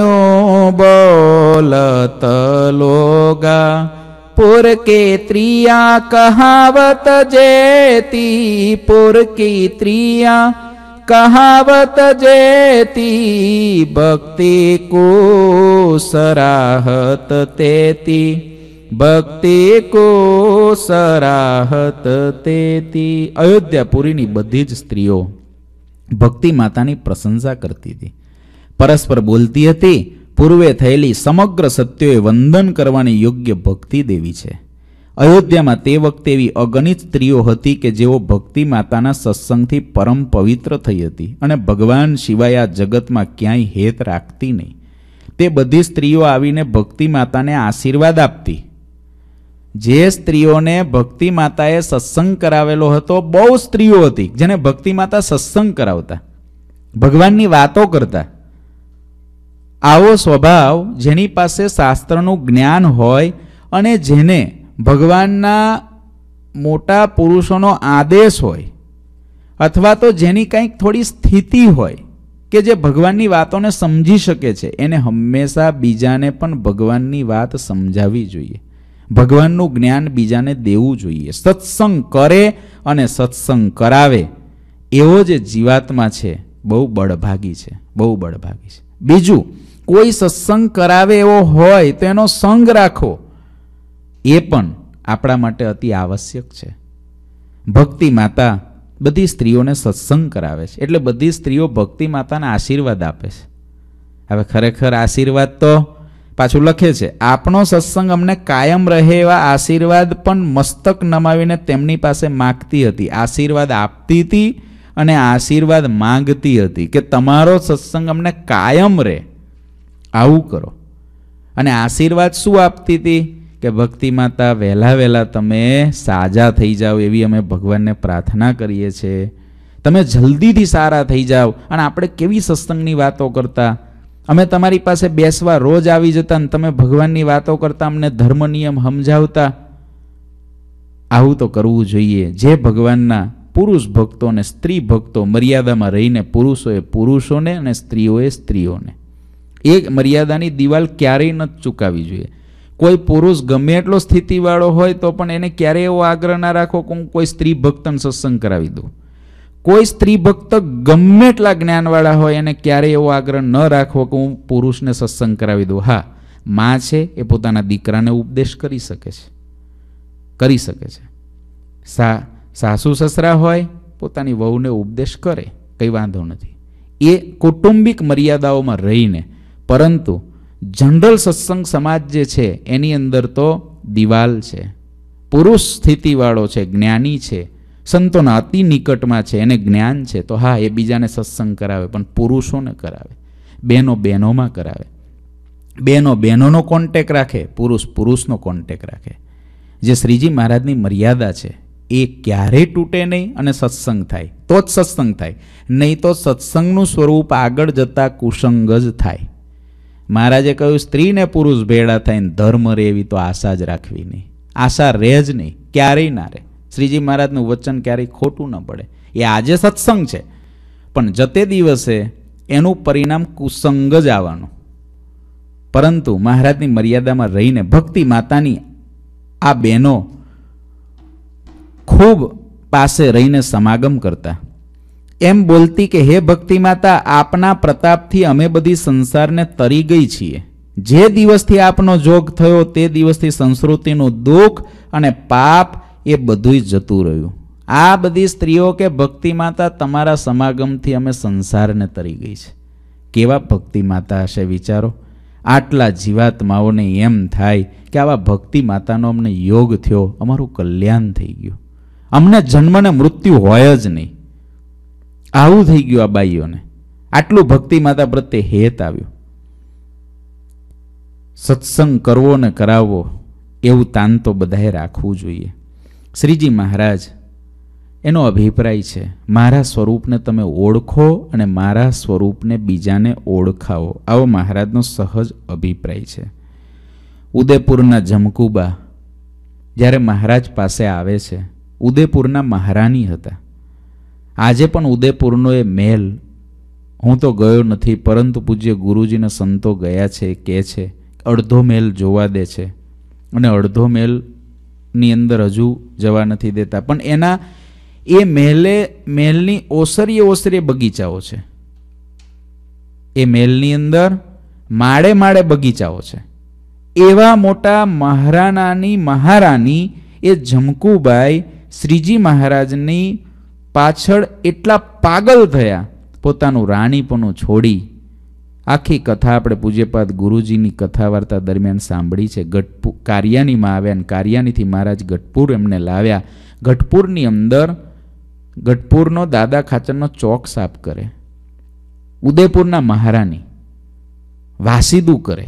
बोलत लोगा के त्रिया कहावत जेती पुरकी की त्रिया कहावत जेती भक्ति को सराहत तेती ભક્તિ કો સરાહત તેતી અયોધ્યાપુરીની બધી જ સ્ત્રીઓ ભક્તિ માતાની પ્રશંસા કરતી હતી પરસ્પર બોલતી હતી પૂર્વે થયેલી સમગ્ર સત્યોએ વંદન કરવાની યોગ્ય ભક્તિ દેવી છે અયોધ્યામાં તે વખતે એવી અગણિત સ્ત્રીઓ હતી કે જેઓ ભક્તિ માતાના સત્સંગથી પરમ પવિત્ર થઈ હતી અને ભગવાન સિવાય આ જગતમાં ક્યાંય હેત રાખતી નહીં તે બધી સ્ત્રીઓ આવીને ભક્તિ માતાને આશીર્વાદ આપતી જે સ્ત્રીઓને ભક્તિ માતાએ સત્સંગ કરાવેલો હતો બહુ સ્ત્રીઓ હતી જેને ભક્તિ માતા સત્સંગ કરાવતા ભગવાનની વાતો કરતા આવો સ્વભાવ જેની પાસે શાસ્ત્રનું જ્ઞાન હોય અને જેને ભગવાનના મોટા પુરુષોનો આદેશ હોય અથવા તો જેની કંઈક થોડી સ્થિતિ હોય કે જે ભગવાનની વાતોને સમજી શકે છે એને હંમેશા બીજાને પણ ભગવાનની વાત સમજાવી જોઈએ ભગવાનનું જ્ઞાન બીજાને દેવું જોઈએ સત્સંગ કરે અને સત્સંગ કરાવે એવો જે જીવાત્મા છે બહુ બળભાગી છે બહુ બળભાગી છે બીજું કોઈ સત્સંગ કરાવે એવો હોય તો એનો સંગ રાખો એ પણ આપણા માટે અતિ આવશ્યક છે ભક્તિ માતા બધી સ્ત્રીઓને સત્સંગ કરાવે છે એટલે બધી સ્ત્રીઓ ભક્તિ માતાના આશીર્વાદ આપે છે હવે ખરેખર આશીર્વાદ તો પાછું લખે છે આપણો સત્સંગ અમને કાયમ રહે એવા આશીર્વાદ પણ મસ્તક નમાવીને તેમની પાસે માગતી હતી આશીર્વાદ આપતી હતી અને આશીર્વાદ માંગતી હતી કે તમારો સત્સંગ અમને કાયમ રહે આવું કરો અને આશીર્વાદ શું આપતી હતી કે ભક્તિ માતા વહેલા વહેલા તમે સાજા થઈ જાઓ એવી અમે ભગવાનને પ્રાર્થના કરીએ છીએ તમે જલ્દીથી સારા થઈ જાઓ અને આપણે કેવી સત્સંગની વાતો કરતા અમે તમારી પાસે બેસવા રોજ આવી જતા અને તમે ભગવાનની વાતો કરતા અમને ધર્મ નિયમ સમજાવતા આવું તો કરવું જોઈએ જે ભગવાનના પુરુષ ભક્તો અને સ્ત્રી ભક્તો મર્યાદામાં રહીને પુરુષોએ પુરુષોને અને સ્ત્રીઓએ સ્ત્રીઓને એ મર્યાદાની દિવાલ ક્યારેય ન ચૂકાવી જોઈએ કોઈ પુરુષ ગમે એટલો સ્થિતિવાળો હોય તો પણ એને ક્યારેય એવો આગ્રહ ના રાખો કે હું કોઈ સ્ત્રી ભક્તન સત્સંગ કરાવી દઉં કોઈ સ્ત્રી ભક્ત ગમે એટલા જ્ઞાનવાળા હોય એને ક્યારેય એવો આગ્રહ ન રાખવો કે હું પુરુષને સત્સંગ કરાવી દઉં હા મા છે એ પોતાના દીકરાને ઉપદેશ કરી શકે છે કરી શકે છે સા સાસુ સસરા હોય પોતાની વહુને ઉપદેશ કરે કંઈ વાંધો નથી એ કૌટુંબિક મર્યાદાઓમાં રહીને પરંતુ જનરલ સત્સંગ સમાજ જે છે એની અંદર તો દિવાલ છે પુરુષ સ્થિતિવાળો છે જ્ઞાની છે સંતોના અતિ નિકટમાં છે એને જ્ઞાન છે તો હા એ બીજાને સત્સંગ કરાવે પણ પુરુષોને કરાવે બહેનો બહેનોમાં કરાવે બહેનો બહેનોનો કોન્ટેક રાખે પુરુષ પુરુષનો કોન્ટેક રાખે જે શ્રીજી મહારાજની મર્યાદા છે એ ક્યારેય તૂટે નહીં અને સત્સંગ થાય તો જ સત્સંગ થાય નહીં તો સત્સંગનું સ્વરૂપ આગળ જતાં કુસંગ જ થાય મહારાજે કહ્યું સ્ત્રી ને પુરુષ ભેળા થઈને ધર્મ રે એવી તો આશા જ રાખવી નહીં આશા રહે જ નહીં ક્યારેય ના રહે શ્રીજી મહારાજનું વચન ક્યારેય ખોટું ન પડે એ આજે સત્સંગ છે પણ જતે દિવસે એનું પરિણામ કુસંગ જ આવવાનું પરંતુ મહારાજની મર્યાદામાં રહીને ભક્તિ માતાની આ બહેનો ખૂબ પાસે રહીને સમાગમ કરતા એમ બોલતી કે હે ભક્તિ માતા આપના પ્રતાપથી અમે બધી સંસારને તરી ગઈ છીએ જે દિવસથી આપનો જોગ થયો તે દિવસથી સંસ્કૃતિનું દુઃખ અને પાપ એ બધું જતું રહ્યું આ બધી સ્ત્રીઓ કે ભક્તિ માતા તમારા સમાગમથી અમે સંસારને તરી ગઈ છે કેવા ભક્તિ માતા હશે વિચારો આટલા જીવાત્માઓને એમ થાય કે આવા ભક્તિ માતાનો અમને યોગ થયો અમારું કલ્યાણ થઈ ગયું અમને જન્મને મૃત્યુ હોય જ નહીં આવું થઈ ગયું આ બાઈઓને આટલું ભક્તિ માતા પ્રત્યે હેત આવ્યું સત્સંગ કરવો ને કરાવવો એવું તાન તો બધાએ રાખવું જોઈએ શ્રીજી મહારાજ એનો અભિપ્રાય છે મારા સ્વરૂપને તમે ઓળખો અને મારા સ્વરૂપને બીજાને ઓળખાવો આવો મહારાજનો સહજ અભિપ્રાય છે ઉદયપુરના જમકુબા જ્યારે મહારાજ પાસે આવે છે ઉદયપુરના મહારાની હતા આજે પણ ઉદયપુરનો એ મેલ હું તો ગયો નથી પરંતુ પૂજ્ય ગુરુજીના સંતો ગયા છે કહે છે અડધો મેલ જોવા દે છે અને અડધો મેલ ની અંદર હજુ જવા નથી દેતા પણ એના એ મહેલે મહેલની ઓસરીએ ઓસરીએ બગીચાઓ છે એ મહેલની અંદર માળે માળે બગીચાઓ છે એવા મોટા મહારાણાની મહારાની એ જમકુબાઈ શ્રીજી મહારાજની પાછળ એટલા પાગલ થયા પોતાનું રાણીપણું છોડી આખી કથા આપણે પૂજ્યપાદ ગુરુજીની કથા વાર્તા દરમિયાન સાંભળી છે ગઢપુર કારિયાનીમાં આવ્યા અને કારિયાનીથી મહારાજ ગઢપુર એમને લાવ્યા ગઢપુરની અંદર ગઢપુરનો દાદા ખાચરનો ચોક સાફ કરે ઉદયપુરના મહારાની વાસીદુ કરે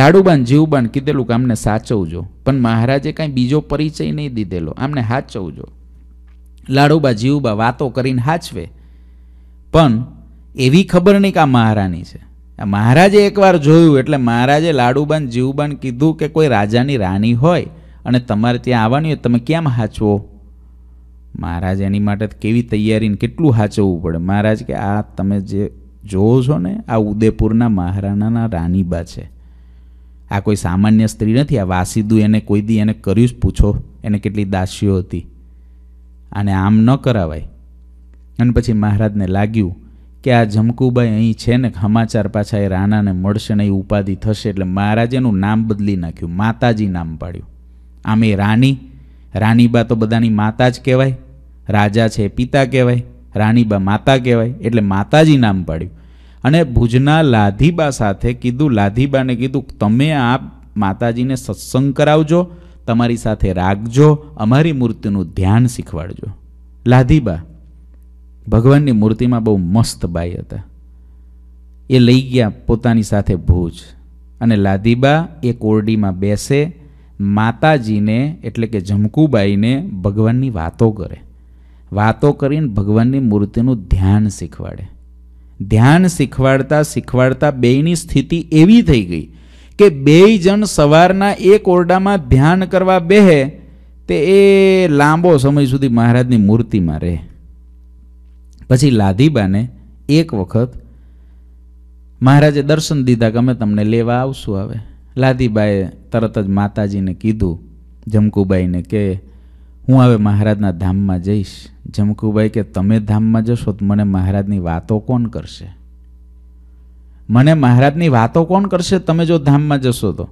લાડુબાન જીવબાન કીધેલું કે આમને સાચવજો પણ મહારાજે કાંઈ બીજો પરિચય નહીં દીધેલો આમને સાચવજો લાડુબા જીવબા વાતો કરીને હાચવે પણ એવી ખબર નહીં કે આ મહારાની છે આ મહારાજે એકવાર જોયું એટલે મહારાજે લાડુબાન જીવબાન કીધું કે કોઈ રાજાની રાણી હોય અને તમારે ત્યાં આવવાની હોય તમે કેમ હાચવો મહારાજ એની માટે કેવી તૈયારીને કેટલું હાચવવું પડે મહારાજ કે આ તમે જે જોવો છો ને આ ઉદયપુરના મહારાણાના રાનીબા છે આ કોઈ સામાન્ય સ્ત્રી નથી આ વાસીદુ એને કોઈ દી એને કર્યું જ પૂછો એને કેટલી દાસીઓ હતી અને આમ ન કરાવાય અને પછી મહારાજને લાગ્યું કે આ જમકુબાઈ અહીં છે ને સમાચાર પાછા એ રાણાને મળશે ને એ ઉપાધિ થશે એટલે એનું નામ બદલી નાખ્યું માતાજી નામ પાડ્યું આમ એ રાની રાણીબા તો બધાની માતા જ કહેવાય રાજા છે પિતા કહેવાય રાણીબા માતા કહેવાય એટલે માતાજી નામ પાડ્યું અને ભુજના લાધીબા સાથે કીધું લાધીબાને કીધું તમે આ માતાજીને સત્સંગ કરાવજો તમારી સાથે રાખજો અમારી મૂર્તિનું ધ્યાન શીખવાડજો લાધીબા ભગવાનની મૂર્તિમાં બહુ મસ્ત બાઈ હતા એ લઈ ગયા પોતાની સાથે ભૂજ અને લાદીબા એ કોરડીમાં બેસે માતાજીને એટલે કે જમકુબાઈને ભગવાનની વાતો કરે વાતો કરીને ભગવાનની મૂર્તિનું ધ્યાન શીખવાડે ધ્યાન શીખવાડતા શીખવાડતા બેયની સ્થિતિ એવી થઈ ગઈ કે બેય જણ સવારના એક ઓરડામાં ધ્યાન કરવા બેહે તે એ લાંબો સમય સુધી મહારાજની મૂર્તિમાં રહે પછી લાધીબાને એક વખત મહારાજે દર્શન દીધા કે અમે તમને લેવા આવશું હવે લાધીબાએ તરત જ માતાજીને કીધું જમકુબાઈને કે હું હવે મહારાજના ધામમાં જઈશ જમકુબાઈ કે તમે ધામમાં જશો તો મને મહારાજની વાતો કોણ કરશે મને મહારાજની વાતો કોણ કરશે તમે જો ધામમાં જશો તો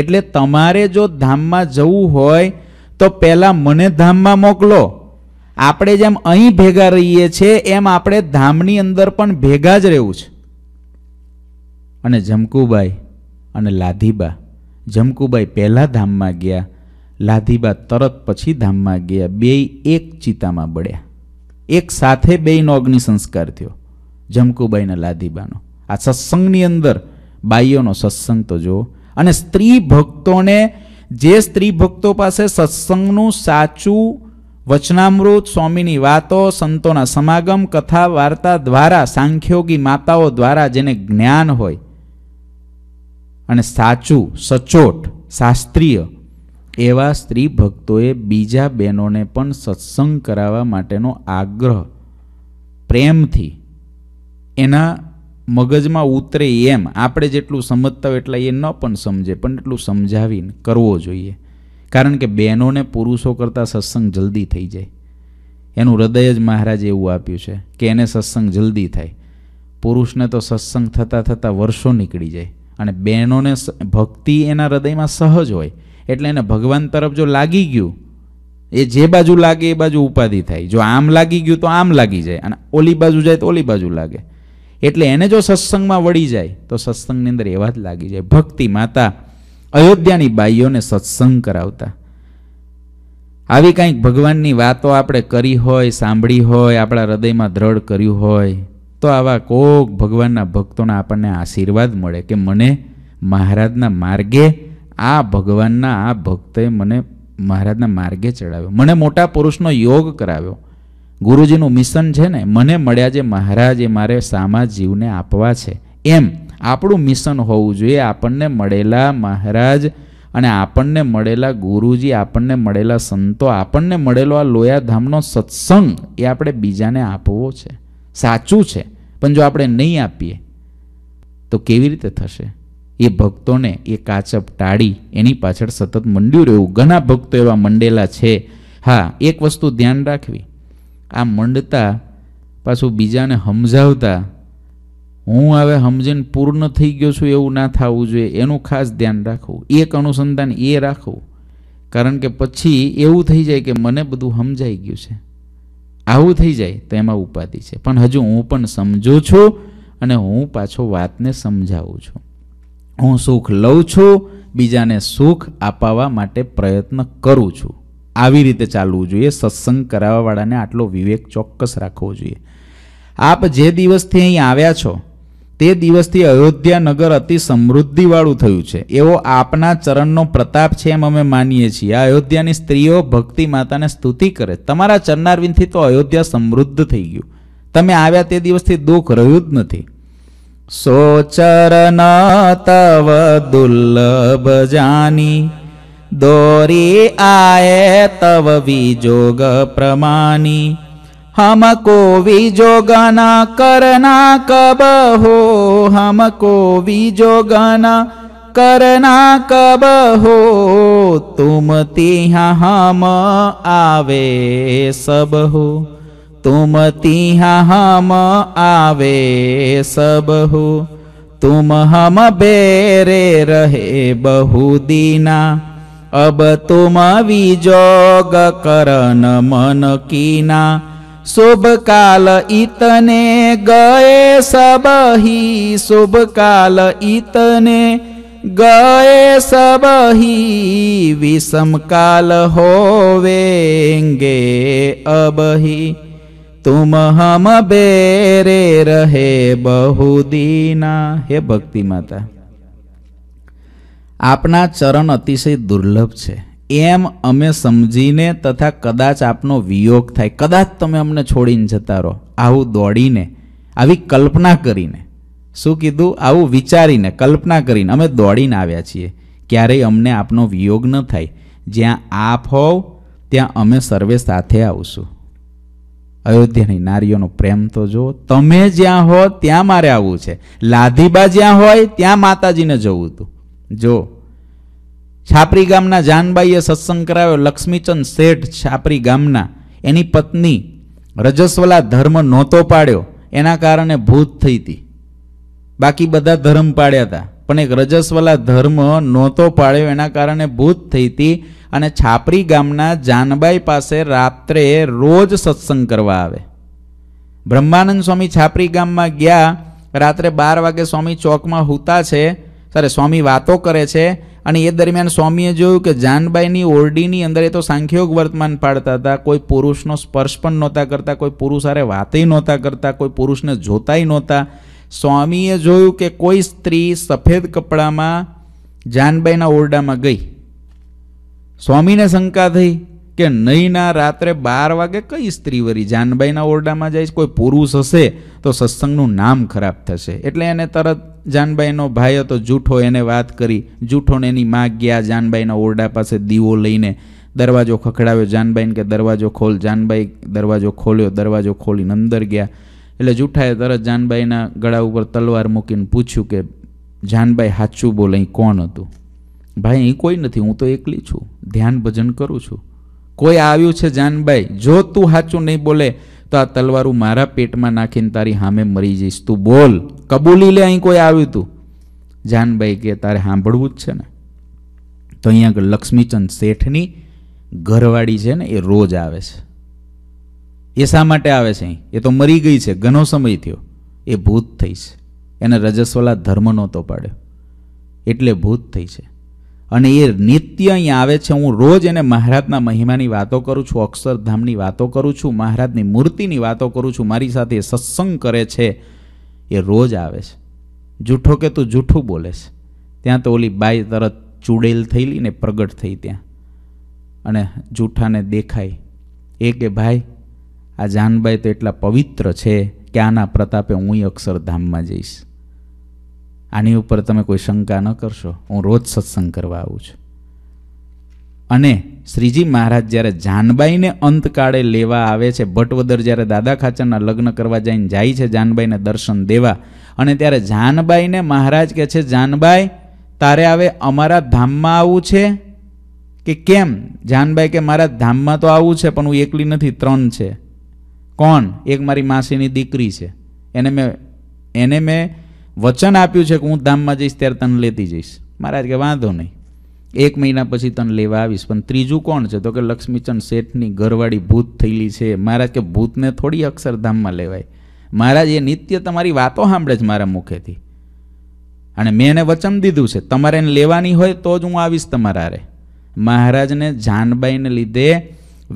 એટલે તમારે જો ધામમાં જવું હોય તો પહેલાં મને ધામમાં મોકલો આપણે જેમ અહીં ભેગા રહીએ છીએ એમ આપણે ધામની અંદર પણ ભેગા જ રહેવું છે અને જમકુબાઈ અને લાધીબા જમકુબાઈ પહેલાં ધામમાં ગયા લાધીબા તરત પછી ધામમાં ગયા બે એક ચિતામાં બળ્યા એક સાથે બેયનો અગ્નિ સંસ્કાર થયો જમકુબાઈના લાધીબાનો આ સત્સંગની અંદર બાઈઓનો સત્સંગ તો જુઓ અને સ્ત્રી ભક્તોને જે સ્ત્રી ભક્તો પાસે સત્સંગનું સાચું વચનામૃત સ્વામીની વાતો સંતોના સમાગમ કથા વાર્તા દ્વારા સાંખ્યોગી માતાઓ દ્વારા જેને જ્ઞાન હોય અને સાચું સચોટ શાસ્ત્રીય એવા સ્ત્રી ભક્તોએ બીજા બહેનોને પણ સત્સંગ કરાવવા માટેનો આગ્રહ પ્રેમથી એના મગજમાં ઉતરે એમ આપણે જેટલું સમજતા હોય એટલા એ ન પણ સમજે પણ એટલું સમજાવીને કરવો જોઈએ કારણ કે બહેનોને પુરુષો કરતાં સત્સંગ જલ્દી થઈ જાય એનું હૃદય જ મહારાજે એવું આપ્યું છે કે એને સત્સંગ જલ્દી થાય પુરુષને તો સત્સંગ થતાં થતાં વર્ષો નીકળી જાય અને બહેનોને ભક્તિ એના હૃદયમાં સહજ હોય એટલે એને ભગવાન તરફ જો લાગી ગયું એ જે બાજુ લાગે એ બાજુ ઉપાધિ થાય જો આમ લાગી ગયું તો આમ લાગી જાય અને ઓલી બાજુ જાય તો ઓલી બાજુ લાગે એટલે એને જો સત્સંગમાં વળી જાય તો સત્સંગની અંદર એવા જ લાગી જાય ભક્તિ માતા અયોધ્યાની બાઈઓને સત્સંગ કરાવતા આવી કંઈક ભગવાનની વાતો આપણે કરી હોય સાંભળી હોય આપણા હૃદયમાં દ્રઢ કર્યું હોય તો આવા કોક ભગવાનના ભક્તોના આપણને આશીર્વાદ મળે કે મને મહારાજના માર્ગે આ ભગવાનના આ ભક્તે મને મહારાજના માર્ગે ચડાવ્યો મને મોટા પુરુષનો યોગ કરાવ્યો ગુરુજીનું મિશન છે ને મને મળ્યા જે મહારાજ એ મારે સામા જીવને આપવા છે એમ આપણું મિશન હોવું જોઈએ આપણને મળેલા મહારાજ અને આપણને મળેલા ગુરુજી આપણને મળેલા સંતો આપણને મળેલો આ લોયાધામનો સત્સંગ એ આપણે બીજાને આપવો છે સાચું છે પણ જો આપણે નહીં આપીએ તો કેવી રીતે થશે એ ભક્તોને એ કાચપ ટાળી એની પાછળ સતત મંડ્યું રહેવું ઘણા ભક્તો એવા મંડેલા છે હા એક વસ્તુ ધ્યાન રાખવી આ મંડતા પાછું બીજાને સમજાવતા હું હવે સમજીને પૂર્ણ થઈ ગયો છું એવું ના થવું જોઈએ એનું ખાસ ધ્યાન રાખવું એક અનુસંધાન એ રાખવું કારણ કે પછી એવું થઈ જાય કે મને બધું સમજાઈ ગયું છે આવું થઈ જાય તો એમાં ઉપાધિ છે પણ હજુ હું પણ સમજુ છું અને હું પાછો વાતને સમજાવું છું હું સુખ લઉં છું બીજાને સુખ અપાવવા માટે પ્રયત્ન કરું છું આવી રીતે ચાલવું જોઈએ સત્સંગ કરાવવાવાળાને આટલો વિવેક ચોક્કસ રાખવો જોઈએ આપ જે દિવસથી અહીં આવ્યા છો તે દિવસથી અયોધ્યા નગર અતિ સમૃદ્ધિવાળું થયું છે એવો આપના ચરણનો પ્રતાપ છે એમ અમે માનીએ છીએ આ અયોધ્યાની સ્ત્રીઓ ભક્તિ માતાને સ્તુતિ કરે તમારા ચરણારવિંદથી તો અયોધ્યા સમૃદ્ધ થઈ ગયું તમે આવ્યા તે દિવસથી દુઃખ રહ્યું જ નથી સોચરન તવ દુર્લભ જાની દોરી આયે તવ વિજોગ પ્રમાણી हम हमको विजोगना करना कब हो हम हमको विजोगना करना कब हो तुम तिहा हम आवे सब हो तुम तिहाँ हम आवे सब हो तुम हम बेरे रहे बहु दीना अब तुम विजोग करन मन कीना શુભ કાલ ઈતને ગયે સબહી શુભ કાલ ઈતને ગયે સબહી વિષમ કાલ હોવેંગે અબહી તુમ હમ બેરે રહે બહુદીના હે ભક્તિ માતા આપના ચરણ અતિશય દુર્લભ છે એમ અમે સમજીને તથા કદાચ આપનો વિયોગ થાય કદાચ તમે અમને છોડીને જતા રહો આવું દોડીને આવી કલ્પના કરીને શું કીધું આવું વિચારીને કલ્પના કરીને અમે દોડીને આવ્યા છીએ ક્યારેય અમને આપનો વિયોગ ન થાય જ્યાં આપ હોવ ત્યાં અમે સર્વે સાથે આવશું અયોધ્યાની નારીઓનો પ્રેમ તો જો તમે જ્યાં હો ત્યાં મારે આવવું છે લાધીબા જ્યાં હોય ત્યાં માતાજીને જવું હતું જો છાપરી ગામના જાનબાઈએ સત્સંગ કરાવ્યો લક્ષ્મીચંદ શેઠ છાપરી ગામના એની પત્ની રજસ્વલા ધર્મ નહોતો પાડ્યો એના કારણે ભૂત થઈ હતી બાકી બધા ધર્મ પાડ્યા હતા પણ એક રજસ્વલા ધર્મ નહોતો પાડ્યો એના કારણે ભૂત થઈ હતી અને છાપરી ગામના જાનબાઈ પાસે રાત્રે રોજ સત્સંગ કરવા આવે બ્રહ્માનંદ સ્વામી છાપરી ગામમાં ગયા રાત્રે બાર વાગે સ્વામી ચોકમાં હુતા છે સરે સ્વામી વાતો કરે છે અને એ દરમિયાન સ્વામીએ જોયું કે જાનબાઈની ઓરડીની અંદર એ તો સાંખ્યોગ વર્તમાન પાડતા હતા કોઈ પુરુષનો સ્પર્શ પણ નહોતા કરતા કોઈ પુરુષ હારે વાતય નહોતા કરતા કોઈ પુરુષને જોતાય નહોતા સ્વામીએ જોયું કે કોઈ સ્ત્રી સફેદ કપડામાં જાનબાઈના ઓરડામાં ગઈ સ્વામીને શંકા થઈ કે નહીંના રાત્રે બાર વાગે કઈ સ્ત્રી વરી જાનબાઈના ઓરડામાં જાય કોઈ પુરુષ હશે તો સત્સંગનું નામ ખરાબ થશે એટલે એને તરત જાનબાઈનો ભાઈ હતો જૂઠો એને વાત કરી જૂઠોને એની માં ગયા જાનબાઈના ઓરડા પાસે દીવો લઈને દરવાજો ખખડાવ્યો જાનબાઈને કે દરવાજો ખોલ જાનબાઈ દરવાજો ખોલ્યો દરવાજો ખોલીને અંદર ગયા એટલે જૂઠાએ તરત જાનબાઈના ગળા ઉપર તલવાર મૂકીને પૂછ્યું કે જાનબાઈ સાચું બોલે અહીં કોણ હતું ભાઈ અહીં કોઈ નથી હું તો એકલી છું ધ્યાન ભજન કરું છું કોઈ આવ્યું છે જાનબાઈ જો તું સાચું નહીં બોલે તો આ તલવારું મારા પેટમાં નાખીને તારી સામે મરી જઈશ તું બોલ કબૂલી લે અહીં કોઈ આવ્યું તું જાનબાઈ કે તારે સાંભળવું જ છે ને તો અહીંયા લક્ષ્મીચંદ શેઠની ઘરવાળી છે ને એ રોજ આવે છે એ શા માટે આવે છે અહીં એ તો મરી ગઈ છે ઘણો સમય થયો એ ભૂત થઈ છે એને રજસ્વલા ધર્મ નહોતો પાડ્યો એટલે ભૂત થઈ છે અને એ નિત્ય અહીં આવે છે હું રોજ એને મહારાજના મહિમાની વાતો કરું છું અક્ષરધામની વાતો કરું છું મહારાજની મૂર્તિની વાતો કરું છું મારી સાથે સત્સંગ કરે છે એ રોજ આવે છે જૂઠો કે તું જૂઠું બોલે છે ત્યાં તો ઓલી બાઈ તરત ચૂડેલ થયેલી ને પ્રગટ થઈ ત્યાં અને જૂઠાને દેખાય એ કે ભાઈ આ જાનબાઈ તો એટલા પવિત્ર છે કે આના પ્રતાપે હું અક્ષરધામમાં જઈશ આની ઉપર તમે કોઈ શંકા ન કરશો હું રોજ સત્સંગ કરવા આવું છું અને શ્રીજી મહારાજ જ્યારે જાનબાઈને અંતકાળે લેવા આવે છે ભટવદર જ્યારે દાદા ખાચરના લગ્ન કરવા જઈને જાય છે જાનબાઈને દર્શન દેવા અને ત્યારે જાનબાઈને મહારાજ કહે છે જાનબાઈ તારે હવે અમારા ધામમાં આવવું છે કે કેમ જાનબાઈ કે મારા ધામમાં તો આવવું છે પણ હું એકલી નથી ત્રણ છે કોણ એક મારી માસીની દીકરી છે એને મેં એને મેં વચન આપ્યું છે કે હું ધામમાં જઈશ ત્યારે તને લેતી જઈશ મહારાજ કે વાંધો નહીં એક મહિના પછી તને લેવા આવીશ પણ ત્રીજું કોણ છે તો કે લક્ષ્મીચંદ શેઠની ઘરવાળી ભૂત થયેલી છે મહારાજ કે ભૂતને થોડી અક્ષરધામમાં લેવાય મહારાજ એ નિત્ય તમારી વાતો સાંભળે છે મારા મુખેથી અને મેં એને વચન દીધું છે તમારે એને લેવાની હોય તો જ હું આવીશ તમારા મહારાજને જાનબાઈને લીધે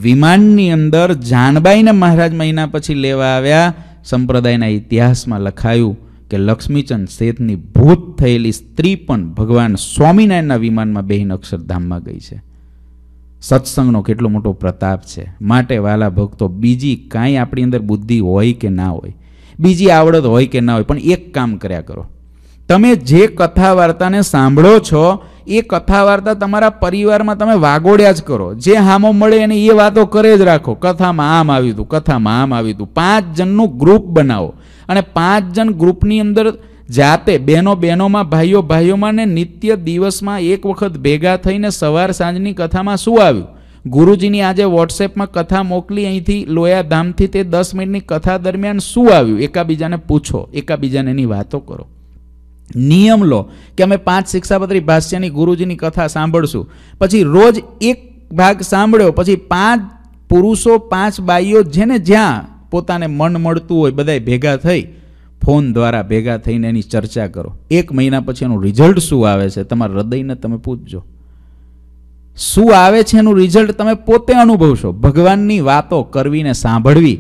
વિમાનની અંદર જાનબાઈને મહારાજ મહિના પછી લેવા આવ્યા સંપ્રદાયના ઇતિહાસમાં લખાયું કે લક્ષ્મીચંદ શેઠની ભૂત થયેલી સ્ત્રી પણ ભગવાન સ્વામિનારાયણના વિમાનમાં બેહીને અક્ષરધામમાં ગઈ છે સત્સંગનો કેટલો મોટો પ્રતાપ છે માટે વાલા ભક્તો બીજી કાંઈ આપણી અંદર બુદ્ધિ હોય કે ના હોય બીજી આવડત હોય કે ના હોય પણ એક કામ કર્યા કરો તમે જે કથા વાર્તાને સાંભળો છો એ કથા વાર્તા તમારા પરિવારમાં તમે વાગોડ્યા જ કરો જે હામો મળે એને એ વાતો કરે જ રાખો કથામાં આમ આવ્યું હતું કથામાં આમ આવ્યું હતું પાંચ જણનું ગ્રુપ બનાવો અને પાંચ જણ ગ્રુપની અંદર જાતે બહેનો બહેનોમાં ભાઈઓ ભાઈઓમાં ને નિત્ય દિવસમાં એક વખત ભેગા થઈને સવાર સાંજની કથામાં શું આવ્યું ગુરુજીની આજે વોટ્સએપમાં કથા મોકલી અહીંથી લોયા ધામથી તે દસ મિનિટની કથા દરમિયાન શું આવ્યું એકાબીજાને પૂછો એકાબીજાને એની વાતો કરો નિયમ લો કે અમે પાંચ શિક્ષાપત્રી ભાષ્યની ગુરુજીની કથા સાંભળશું પછી રોજ એક ભાગ સાંભળ્યો પછી પાંચ પુરુષો પાંચ બાઈઓ જેને જ્યાં પોતાને મન મળતું હોય બધાય ભેગા થઈ ફોન દ્વારા ભેગા થઈને એની ચર્ચા કરો એક મહિના પછી એનું રિઝલ્ટ શું આવે છે તમારા હૃદયને તમે પૂછજો શું આવે છે એનું રિઝલ્ટ તમે પોતે અનુભવશો ભગવાનની વાતો કરવીને સાંભળવી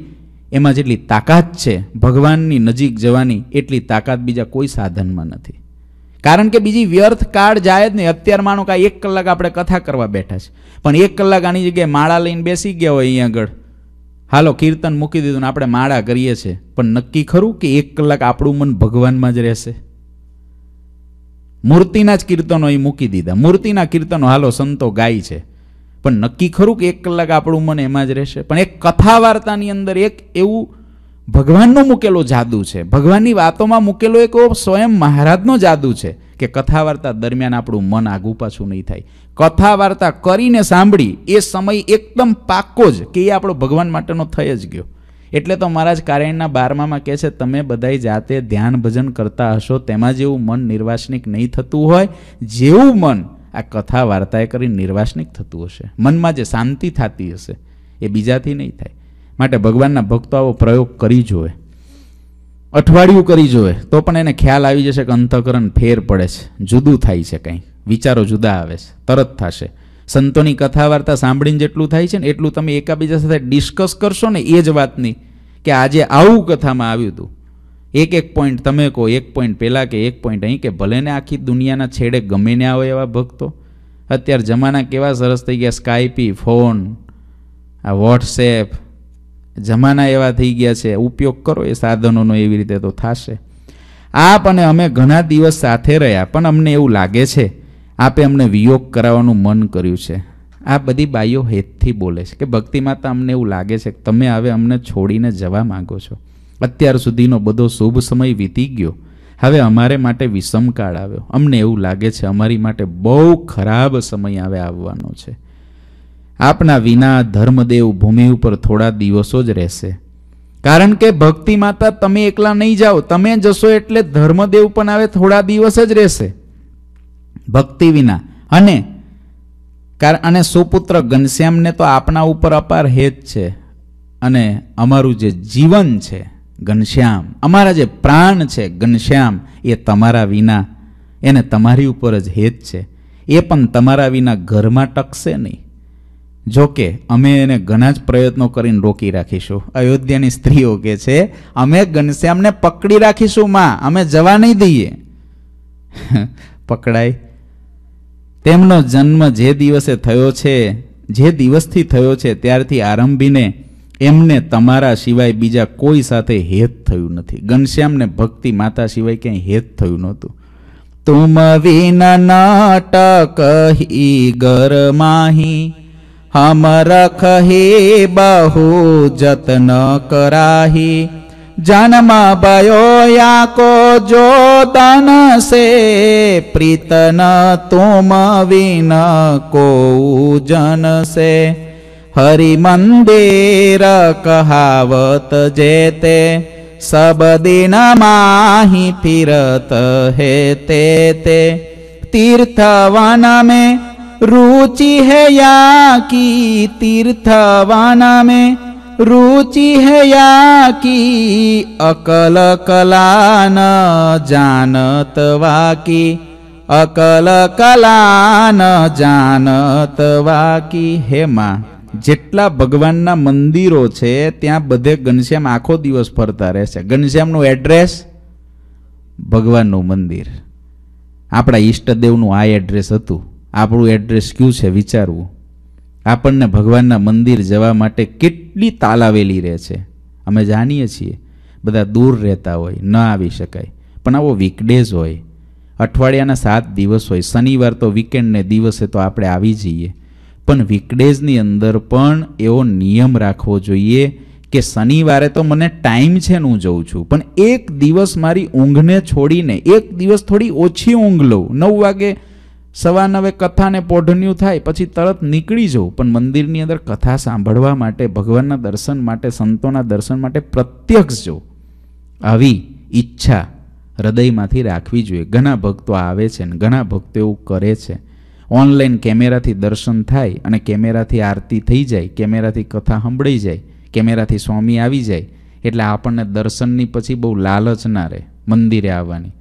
એમાં જેટલી તાકાત છે ભગવાનની નજીક જવાની એટલી તાકાત બીજા કોઈ સાધનમાં નથી કારણ કે બીજી વ્યર્થ કાળ જાય જ નહીં અત્યારે માનો કાંઈ એક કલાક આપણે કથા કરવા બેઠા છે પણ એક કલાક આની જગ્યાએ માળા લઈને બેસી ગયા હોય અહીં આગળ હાલો કીર્તન મૂકી દીધું આપણે માળા કરીએ છીએ પણ નક્કી ખરું કે એક કલાક આપણું મન ભગવાનમાં જ રહેશે મૂર્તિના જ કીર્તનો એ મૂકી દીધા મૂર્તિના કીર્તનો હાલો સંતો ગાય છે પણ નક્કી ખરું કે એક કલાક આપણું મન એમાં જ રહેશે પણ એક કથા વાર્તાની અંદર એક એવું ભગવાનનો મૂકેલો જાદુ છે ભગવાનની વાતોમાં મૂકેલો એક સ્વયં મહારાજનો જાદુ છે કે કથા વાર્તા દરમિયાન આપણું મન આગુ પાછું નહીં થાય કથા વાર્તા કરીને સાંભળી એ સમય એકદમ પાક્કો જ કે એ આપણો ભગવાન માટેનો થઈ જ ગયો એટલે તો મહારાજ કારેણના બારમામાં કહે છે તમે બધાય જાતે ધ્યાન ભજન કરતા હશો તેમાં જેવું મન નિર્વાસનિક નહીં થતું હોય જેવું મન આ કથા વાર્તાએ કરી નિર્વાસનિક થતું હશે મનમાં જે શાંતિ થતી હશે એ બીજાથી નહીં થાય માટે ભગવાનના ભક્તો આવો પ્રયોગ કરી જોવે અઠવાડિયું કરી જોવે તો પણ એને ખ્યાલ આવી જશે કે અંતઃકરણ ફેર પડે છે જુદું થાય છે કંઈ વિચારો જુદા આવે છે તરત થશે સંતોની કથા વાર્તા સાંભળીને જેટલું થાય છે ને એટલું તમે એકાબીજા સાથે ડિસ્કસ કરશો ને એ જ વાતની કે આજે આવું કથામાં આવ્યું હતું એક એક પોઈન્ટ તમે કહો એક પોઈન્ટ પહેલાં કે એક પોઈન્ટ અહીં કે ભલે ને આખી દુનિયાના છેડે ગમે ને આવે એવા ભક્તો અત્યારે જમાના કેવા સરસ થઈ ગયા સ્કાઈપી ફોન આ વોટ્સએપ જમાના એવા થઈ ગયા છે ઉપયોગ કરો એ સાધનોનો એવી રીતે તો થશે આપ અને અમે ઘણા દિવસ સાથે રહ્યા પણ અમને એવું લાગે છે આપે અમને વિયોગ કરાવવાનું મન કર્યું છે આ બધી બાઈઓ હેતથી બોલે છે કે ભક્તિ માતા અમને એવું લાગે છે કે તમે હવે અમને છોડીને જવા માગો છો અત્યાર સુધીનો બધો શુભ સમય વીતી ગયો હવે અમારે માટે વિષમકાળ આવ્યો અમને એવું લાગે છે અમારી માટે બહુ ખરાબ સમય હવે આવવાનો છે આપના વિના ધર્મદેવ ભૂમિ ઉપર થોડા દિવસો જ રહેશે કારણ કે ભક્તિ માતા તમે એકલા નહીં જાઓ તમે જશો એટલે ધર્મદેવ પણ આવે થોડા દિવસ જ રહેશે ભક્તિ વિના અને અને સુપુત્ર ઘનશ્યામને તો આપના ઉપર અપાર હેત છે અને અમારું જે જીવન છે ઘનશ્યામ અમારા જે પ્રાણ છે ઘનશ્યામ એ તમારા વિના એને તમારી ઉપર જ હેત છે એ પણ તમારા વિના ઘરમાં ટકશે નહીં જોકે અમે એને ઘણા જ પ્રયત્નો કરીને રોકી રાખીશું અયોધ્યાની સ્ત્રીઓ કે છે અમે ઘનશ્યામને પકડી રાખીશું માં અમે જવા નહીં દઈએ પકડાય તેમનો જન્મ જે દિવસે થયો છે જે દિવસથી થયો છે ત્યારથી આરંભીને એમને તમારા સિવાય બીજા કોઈ સાથે હેત થયું નથી ઘનશ્યામને ભક્તિ માતા સિવાય ક્યાંય હેત થયું નહોતું તુમ વિન નાટક હી ગર માહી હમ રખ હે બહુ જતન કરાહી જન્મ ભયો યાકો જો દન સે પ્રીતન તુમ વિન કો જન સે હરિ મંદિર કહાવત જેતે સબ દિન માહી ફિરત હે તે તે તીર્થવન મે રુચિ હે યા કી તીર્થવન મેં रुचि હૈયા કી की अकल कला न અકલ કલાન જાનત વાકી હેમાં જેટલા ભગવાનના મંદિરો છે ત્યાં બધે ઘનશ્યામ આખો દિવસ ફરતા રહેશે ઘનશ્યામનું એડ્રેસ ભગવાનનું મંદિર આપણા ઈષ્ટદેવનું આ એડ્રેસ હતું આપણું એડ્રેસ કયું છે વિચારવું આપણને ભગવાનના મંદિર જવા માટે કેટલી તાલાવેલી રહે છે અમે જાણીએ છીએ બધા દૂર રહેતા હોય ન આવી શકાય પણ આવો વીકડેઝ હોય અઠવાડિયાના સાત દિવસ હોય શનિવાર તો વીકેન્ડને દિવસે તો આપણે આવી જઈએ પણ વીકડેઝની અંદર પણ એવો નિયમ રાખવો જોઈએ કે શનિવારે તો મને ટાઈમ છે ને હું જઉં છું પણ એક દિવસ મારી ઊંઘને છોડીને એક દિવસ થોડી ઓછી ઊંઘ લઉં નવ વાગે સવા નવે કથાને પોઢન્યું થાય પછી તરત નીકળી જવું પણ મંદિરની અંદર કથા સાંભળવા માટે ભગવાનના દર્શન માટે સંતોના દર્શન માટે પ્રત્યક્ષ જવું આવી ઈચ્છા હૃદયમાંથી રાખવી જોઈએ ઘણા ભક્તો આવે છે ને ઘણા ભક્તો એવું કરે છે ઓનલાઈન કેમેરાથી દર્શન થાય અને કેમેરાથી આરતી થઈ જાય કેમેરાથી કથા સંભળાઈ જાય કેમેરાથી સ્વામી આવી જાય એટલે આપણને દર્શનની પછી બહુ લાલચ ના રહે મંદિરે આવવાની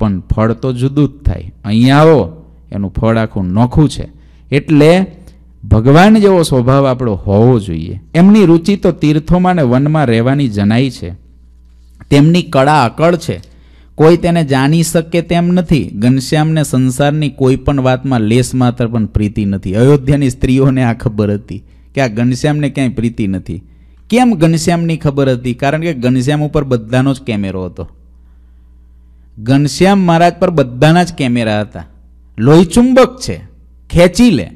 પણ ફળ તો જુદું જ થાય અહીં આવો એનું ફળ આખું નોખું છે એટલે ભગવાન જેવો સ્વભાવ આપણો હોવો જોઈએ એમની રુચિ તો તીર્થોમાં ને વનમાં રહેવાની જણાય છે તેમની કળા અકળ છે કોઈ તેને જાણી શકે તેમ નથી ઘનશ્યામને સંસારની કોઈ પણ વાતમાં લેસ માત્ર પણ પ્રીતિ નથી અયોધ્યાની સ્ત્રીઓને આ ખબર હતી કે આ ઘનશ્યામને ક્યાંય પ્રીતિ નથી કેમ ઘનશ્યામની ખબર હતી કારણ કે ઘનશ્યામ ઉપર બધાનો જ કેમેરો હતો ઘનશ્યામ મહારાજ પર બધાના જ કેમેરા હતા લોહી ચુંબક છે ખેંચી લે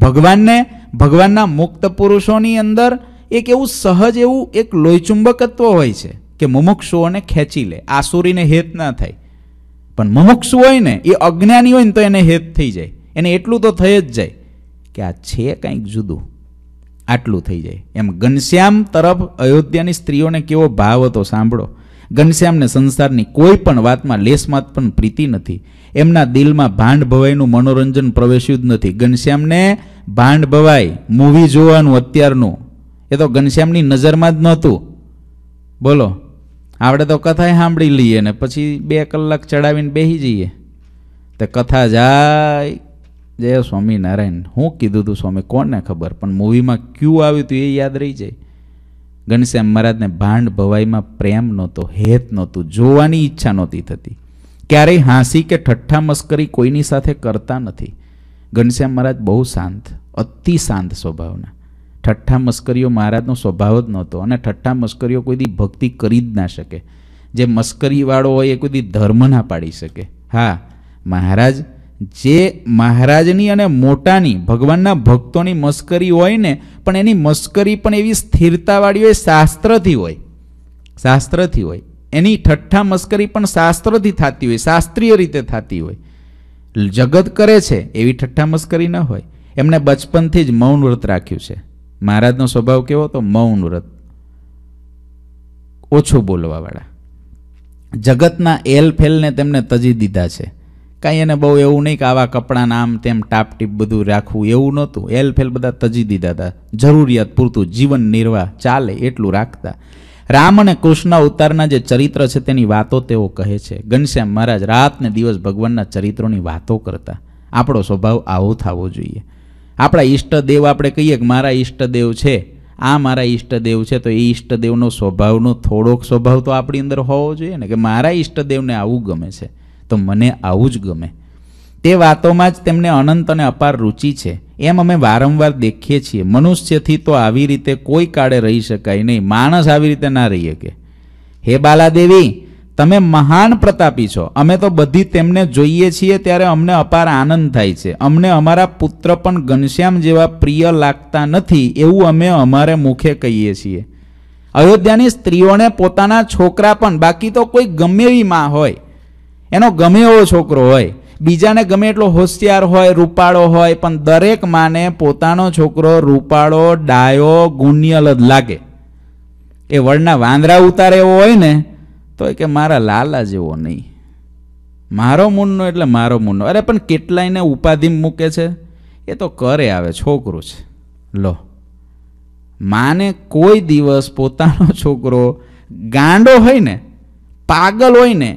ભગવાનને ભગવાનના મુક્ત પુરુષોની અંદર એક એવું સહજ એવું એક લોહીચુંબકત્વ હોય છે કે મુમુક્ષુઓને ખેંચી લે આસુરીને હેત ના થાય પણ મુમુક્ષુ હોય ને એ અજ્ઞાની હોય ને તો એને હેત થઈ જાય એને એટલું તો થઈ જ જાય કે આ છે કંઈક જુદું આટલું થઈ જાય એમ ઘનશ્યામ તરફ અયોધ્યાની સ્ત્રીઓને કેવો ભાવ હતો સાંભળો ઘનશ્યામને સંસારની કોઈ પણ વાતમાં લેસમાં પણ પ્રીતિ નથી એમના દિલમાં ભાંડ ભવાઈનું મનોરંજન પ્રવેશ્યું જ નથી ઘનશ્યામને ભાંડ ભવાઈ મૂવી જોવાનું અત્યારનું એ તો ઘનશ્યામની નજરમાં જ નહોતું બોલો આપણે તો કથાએ સાંભળી લઈએ ને પછી બે કલાક ચડાવીને બેસી જઈએ તે કથા જાય જય સ્વામિનારાયણ હું કીધું હતું સ્વામી કોને ખબર પણ મૂવીમાં ક્યુ આવ્યું હતું એ યાદ રહી જાય ઘનશ્યામ મહારાજને ભાંડ ભવાઈમાં પ્રેમ નહોતો હેત નહોતું જોવાની ઈચ્છા નહોતી થતી ક્યારેય હાંસી કે ઠઠ્ઠા મસ્કરી કોઈની સાથે કરતા નથી ઘનશ્યામ મહારાજ બહુ શાંત અતિ શાંત સ્વભાવના ઠઠ્ઠા મસ્કરીઓ મહારાજનો સ્વભાવ જ નહોતો અને ઠઠ્ઠા મસ્કરીઓ કોઈ દી ભક્તિ કરી જ ના શકે જે મસ્કરીવાળો હોય એ કોઈ કોઈથી ધર્મ ના પાડી શકે હા મહારાજ જે મહારાજની અને મોટાની ભગવાનના ભક્તોની મસ્કરી હોય ને પણ એની મસ્કરી પણ એવી સ્થિરતાવાળી હોય શાસ્ત્રથી હોય શાસ્ત્રથી હોય એની ઠઠ્ઠા મસ્કરી પણ શાસ્ત્રથી થતી હોય શાસ્ત્રીય રીતે થતી હોય જગત કરે છે એવી ઠઠ્ઠા મસ્કરી ન હોય એમણે બચપનથી જ મૌન વ્રત રાખ્યું છે મહારાજનો સ્વભાવ કેવો હતો મૌન વ્રત ઓછું બોલવાવાળા જગતના એલ ફેલને તેમને તજી દીધા છે કાંઈ એને બહુ એવું નહીં કે આવા કપડાં નામ તેમ ટાપટીપ બધું રાખવું એવું નહોતું એલ ફેલ બધા તજી દીધા હતા જરૂરિયાત પૂરતું જીવન નિર્વાહ ચાલે એટલું રાખતા રામ અને કૃષ્ણ અવતારના જે ચરિત્ર છે તેની વાતો તેઓ કહે છે ઘનશ્યામ મહારાજ રાત ને દિવસ ભગવાનના ચરિત્રોની વાતો કરતા આપણો સ્વભાવ આવો થવો જોઈએ આપણા ઈષ્ટદેવ આપણે કહીએ કે મારા ઈષ્ટદેવ છે આ મારા ઈષ્ટદેવ છે તો એ ઈષ્ટદેવનો સ્વભાવનો થોડોક સ્વભાવ તો આપણી અંદર હોવો જોઈએ ને કે મારા ઈષ્ટદેવને આવું ગમે છે તો મને આવું જ ગમે તે વાતોમાં જ તેમને અનંત અને અપાર રુચિ છે એમ અમે વારંવાર દેખીએ છીએ મનુષ્યથી તો આવી રીતે કોઈ કાળે રહી શકાય નહીં માણસ આવી રીતે ના રહી શકે હે બાલાદેવી તમે મહાન પ્રતાપી છો અમે તો બધી તેમને જોઈએ છીએ ત્યારે અમને અપાર આનંદ થાય છે અમને અમારા પુત્ર પણ ઘનશ્યામ જેવા પ્રિય લાગતા નથી એવું અમે અમારે મુખે કહીએ છીએ અયોધ્યાની સ્ત્રીઓને પોતાના છોકરા પણ બાકી તો કોઈ ગમે એવી માં હોય એનો ગમે એવો છોકરો હોય બીજાને ગમે એટલો હોશિયાર હોય રૂપાળો હોય પણ દરેક માને પોતાનો છોકરો રૂપાળો ડાયો ગુણિયલ જ લાગે એ વળના વાંદરા ઉતારે એવો હોય ને તો કે મારા લાલા જેવો નહીં મારો મૂનનો એટલે મારો મૂનનો અરે પણ કેટલાયને ઉપાધિ મૂકે છે એ તો કરે આવે છોકરું છે લો માને કોઈ દિવસ પોતાનો છોકરો ગાંડો હોય ને પાગલ હોય ને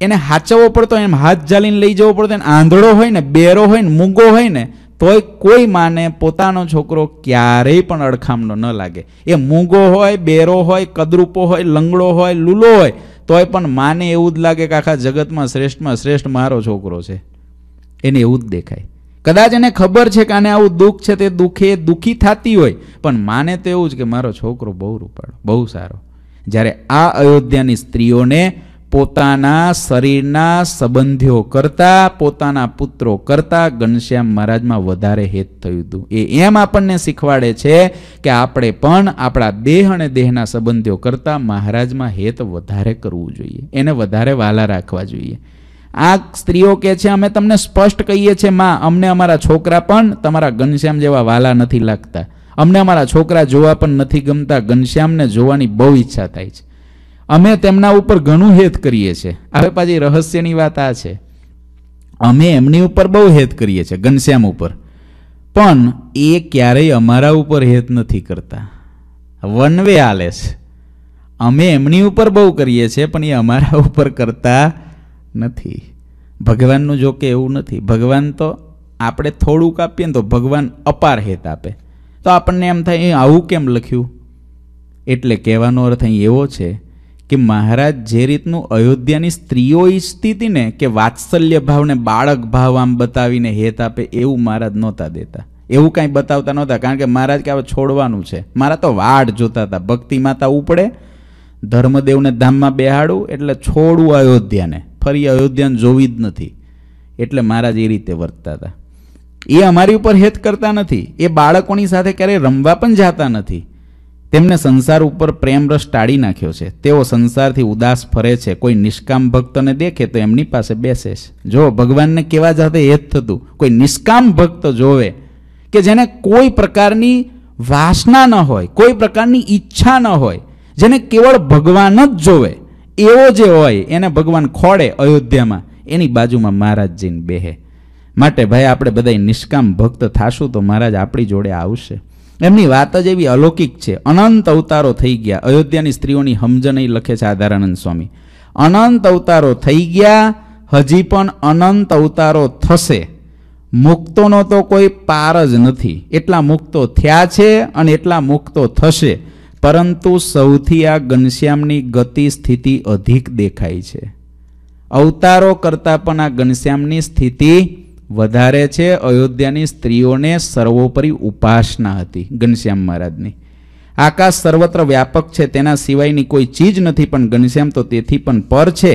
એને હાચવવો પડતો એમ હાથ જાલીને લઈ જવો પડતો એને આંધળો હોય ને બેરો હોય ને મૂંગો હોય ને તોય કોઈ માને પોતાનો છોકરો ક્યારેય પણ અડખામનો ન લાગે એ મૂંગો હોય બેરો હોય કદરૂપો હોય લંગડો હોય લૂલો હોય તોય પણ માને એવું જ લાગે કે આખા જગતમાં શ્રેષ્ઠમાં શ્રેષ્ઠ મારો છોકરો છે એને એવું જ દેખાય કદાચ એને ખબર છે કે આને આવું દુઃખ છે તે દુઃખે દુઃખી થતી હોય પણ માને તો એવું જ કે મારો છોકરો બહુ રૂપાળો બહુ સારો જ્યારે આ અયોધ્યાની સ્ત્રીઓને પોતાના શરીરના સંબંધીઓ કરતાં પોતાના પુત્રો કરતાં ઘનશ્યામ મહારાજમાં વધારે હેત થયું હતું એ એમ આપણને શીખવાડે છે કે આપણે પણ આપણા દેહ અને દેહના સંબંધીઓ કરતાં મહારાજમાં હેત વધારે કરવું જોઈએ એને વધારે વાલા રાખવા જોઈએ આ સ્ત્રીઓ કે છે અમે તમને સ્પષ્ટ કહીએ છીએ માં અમને અમારા છોકરા પણ તમારા ઘનશ્યામ જેવા વાલા નથી લાગતા અમને અમારા છોકરા જોવા પણ નથી ગમતા ઘનશ્યામને જોવાની બહુ ઈચ્છા થાય છે અમે તેમના ઉપર ઘણું હેત કરીએ છીએ હવે પાછી રહસ્યની વાત આ છે અમે એમની ઉપર બહુ હેત કરીએ છીએ ઘનશ્યામ ઉપર પણ એ ક્યારેય અમારા ઉપર હેત નથી કરતા વન વે આલે છે અમે એમની ઉપર બહુ કરીએ છીએ પણ એ અમારા ઉપર કરતા નથી ભગવાનનું જો કે એવું નથી ભગવાન તો આપણે થોડુંક આપીએ ને તો ભગવાન અપાર હેત આપે તો આપણને એમ થાય એ આવું કેમ લખ્યું એટલે કહેવાનો અર્થ અહીં એવો છે કે મહારાજ જે રીતનું અયોધ્યાની સ્ત્રીઓ ઈચ્છતી હતી ને કે વાત્સલ્ય ભાવને બાળક ભાવ આમ બતાવીને હેત આપે એવું મહારાજ નહોતા દેતા એવું કાંઈ બતાવતા નહોતા કારણ કે મહારાજ કે હવે છોડવાનું છે મારા તો વાડ જોતા હતા ભક્તિ માતા ઉપડે ધર્મદેવને ધામમાં બેહાડું એટલે છોડવું અયોધ્યાને ફરી અયોધ્યાને જોવી જ નથી એટલે મહારાજ એ રીતે વર્તતા હતા એ અમારી ઉપર હેત કરતા નથી એ બાળકોની સાથે ક્યારેય રમવા પણ જતા નથી તેમને સંસાર ઉપર પ્રેમ રસ ટાળી નાખ્યો છે તેઓ સંસારથી ઉદાસ ફરે છે કોઈ નિષ્કામ ભક્તને દેખે તો એમની પાસે બેસે છે જો ભગવાનને કેવા જાતે હેત થતું કોઈ નિષ્કામ ભક્ત જોવે કે જેને કોઈ પ્રકારની વાસના ન હોય કોઈ પ્રકારની ઈચ્છા ન હોય જેને કેવળ ભગવાન જ જોવે એવો જે હોય એને ભગવાન ખોડે અયોધ્યામાં એની બાજુમાં મહારાજજીને બેહે માટે ભાઈ આપણે બધા નિષ્કામ ભક્ત થાશું તો મહારાજ આપણી જોડે આવશે એમની વાત જ એવી અલૌકિક છે અનંત અવતારો થઈ ગયા અયોધ્યાની સ્ત્રીઓની સમજણ લખે છે આધારાનંદ સ્વામી અનંત અવતારો થઈ ગયા હજી પણ અનંત અવતારો થશે મુક્તોનો તો કોઈ પાર જ નથી એટલા મુક્તો થયા છે અને એટલા મુક્તો થશે પરંતુ સૌથી આ ઘનશ્યામની ગતિ સ્થિતિ અધિક દેખાય છે અવતારો કરતાં પણ આ ઘનશ્યામની સ્થિતિ વધારે છે અયોધ્યાની સ્ત્રીઓને સર્વોપરી ઉપાસના હતી ઘનશ્યામ મહારાજની આકાશ સર્વત્ર વ્યાપક છે તેના સિવાયની કોઈ ચીજ નથી પણ ઘનશ્યામ તો તેથી પણ પર છે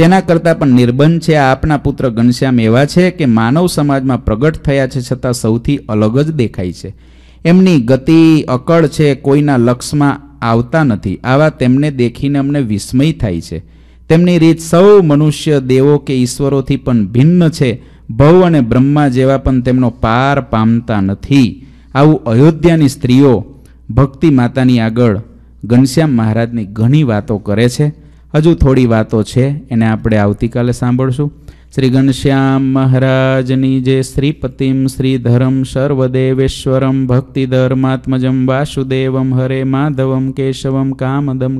તેના કરતાં પણ નિર્બંધ છે આ આપના પુત્ર ઘનશ્યામ એવા છે કે માનવ સમાજમાં પ્રગટ થયા છે છતાં સૌથી અલગ જ દેખાય છે એમની ગતિ અકળ છે કોઈના લક્ષમાં આવતા નથી આવા તેમને દેખીને અમને વિસ્મય થાય છે તેમની રીત સૌ મનુષ્ય દેવો કે ઈશ્વરોથી પણ ભિન્ન છે ભવ અને બ્રહ્મા જેવા પણ તેમનો પાર પામતા નથી આવું અયોધ્યાની સ્ત્રીઓ ભક્તિ માતાની આગળ ઘનશ્યામ મહારાજની ઘણી વાતો કરે છે હજુ થોડી વાતો છે એને આપણે આવતીકાલે સાંભળશું શ્રી ઘનશ્યામ મહારાજની જે શ્રીપતિમ શ્રીધરમ સર્વદેવેશ્વરમ ભક્તિધર્માત્મજમ વાસુદેવમ હરે માધવમ કેશવમ કામદમ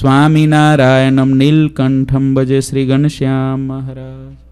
સ્વામિનારાયણમ નીલકંઠમ ભજે શ્રી ઘનશ્યામ મહારાજ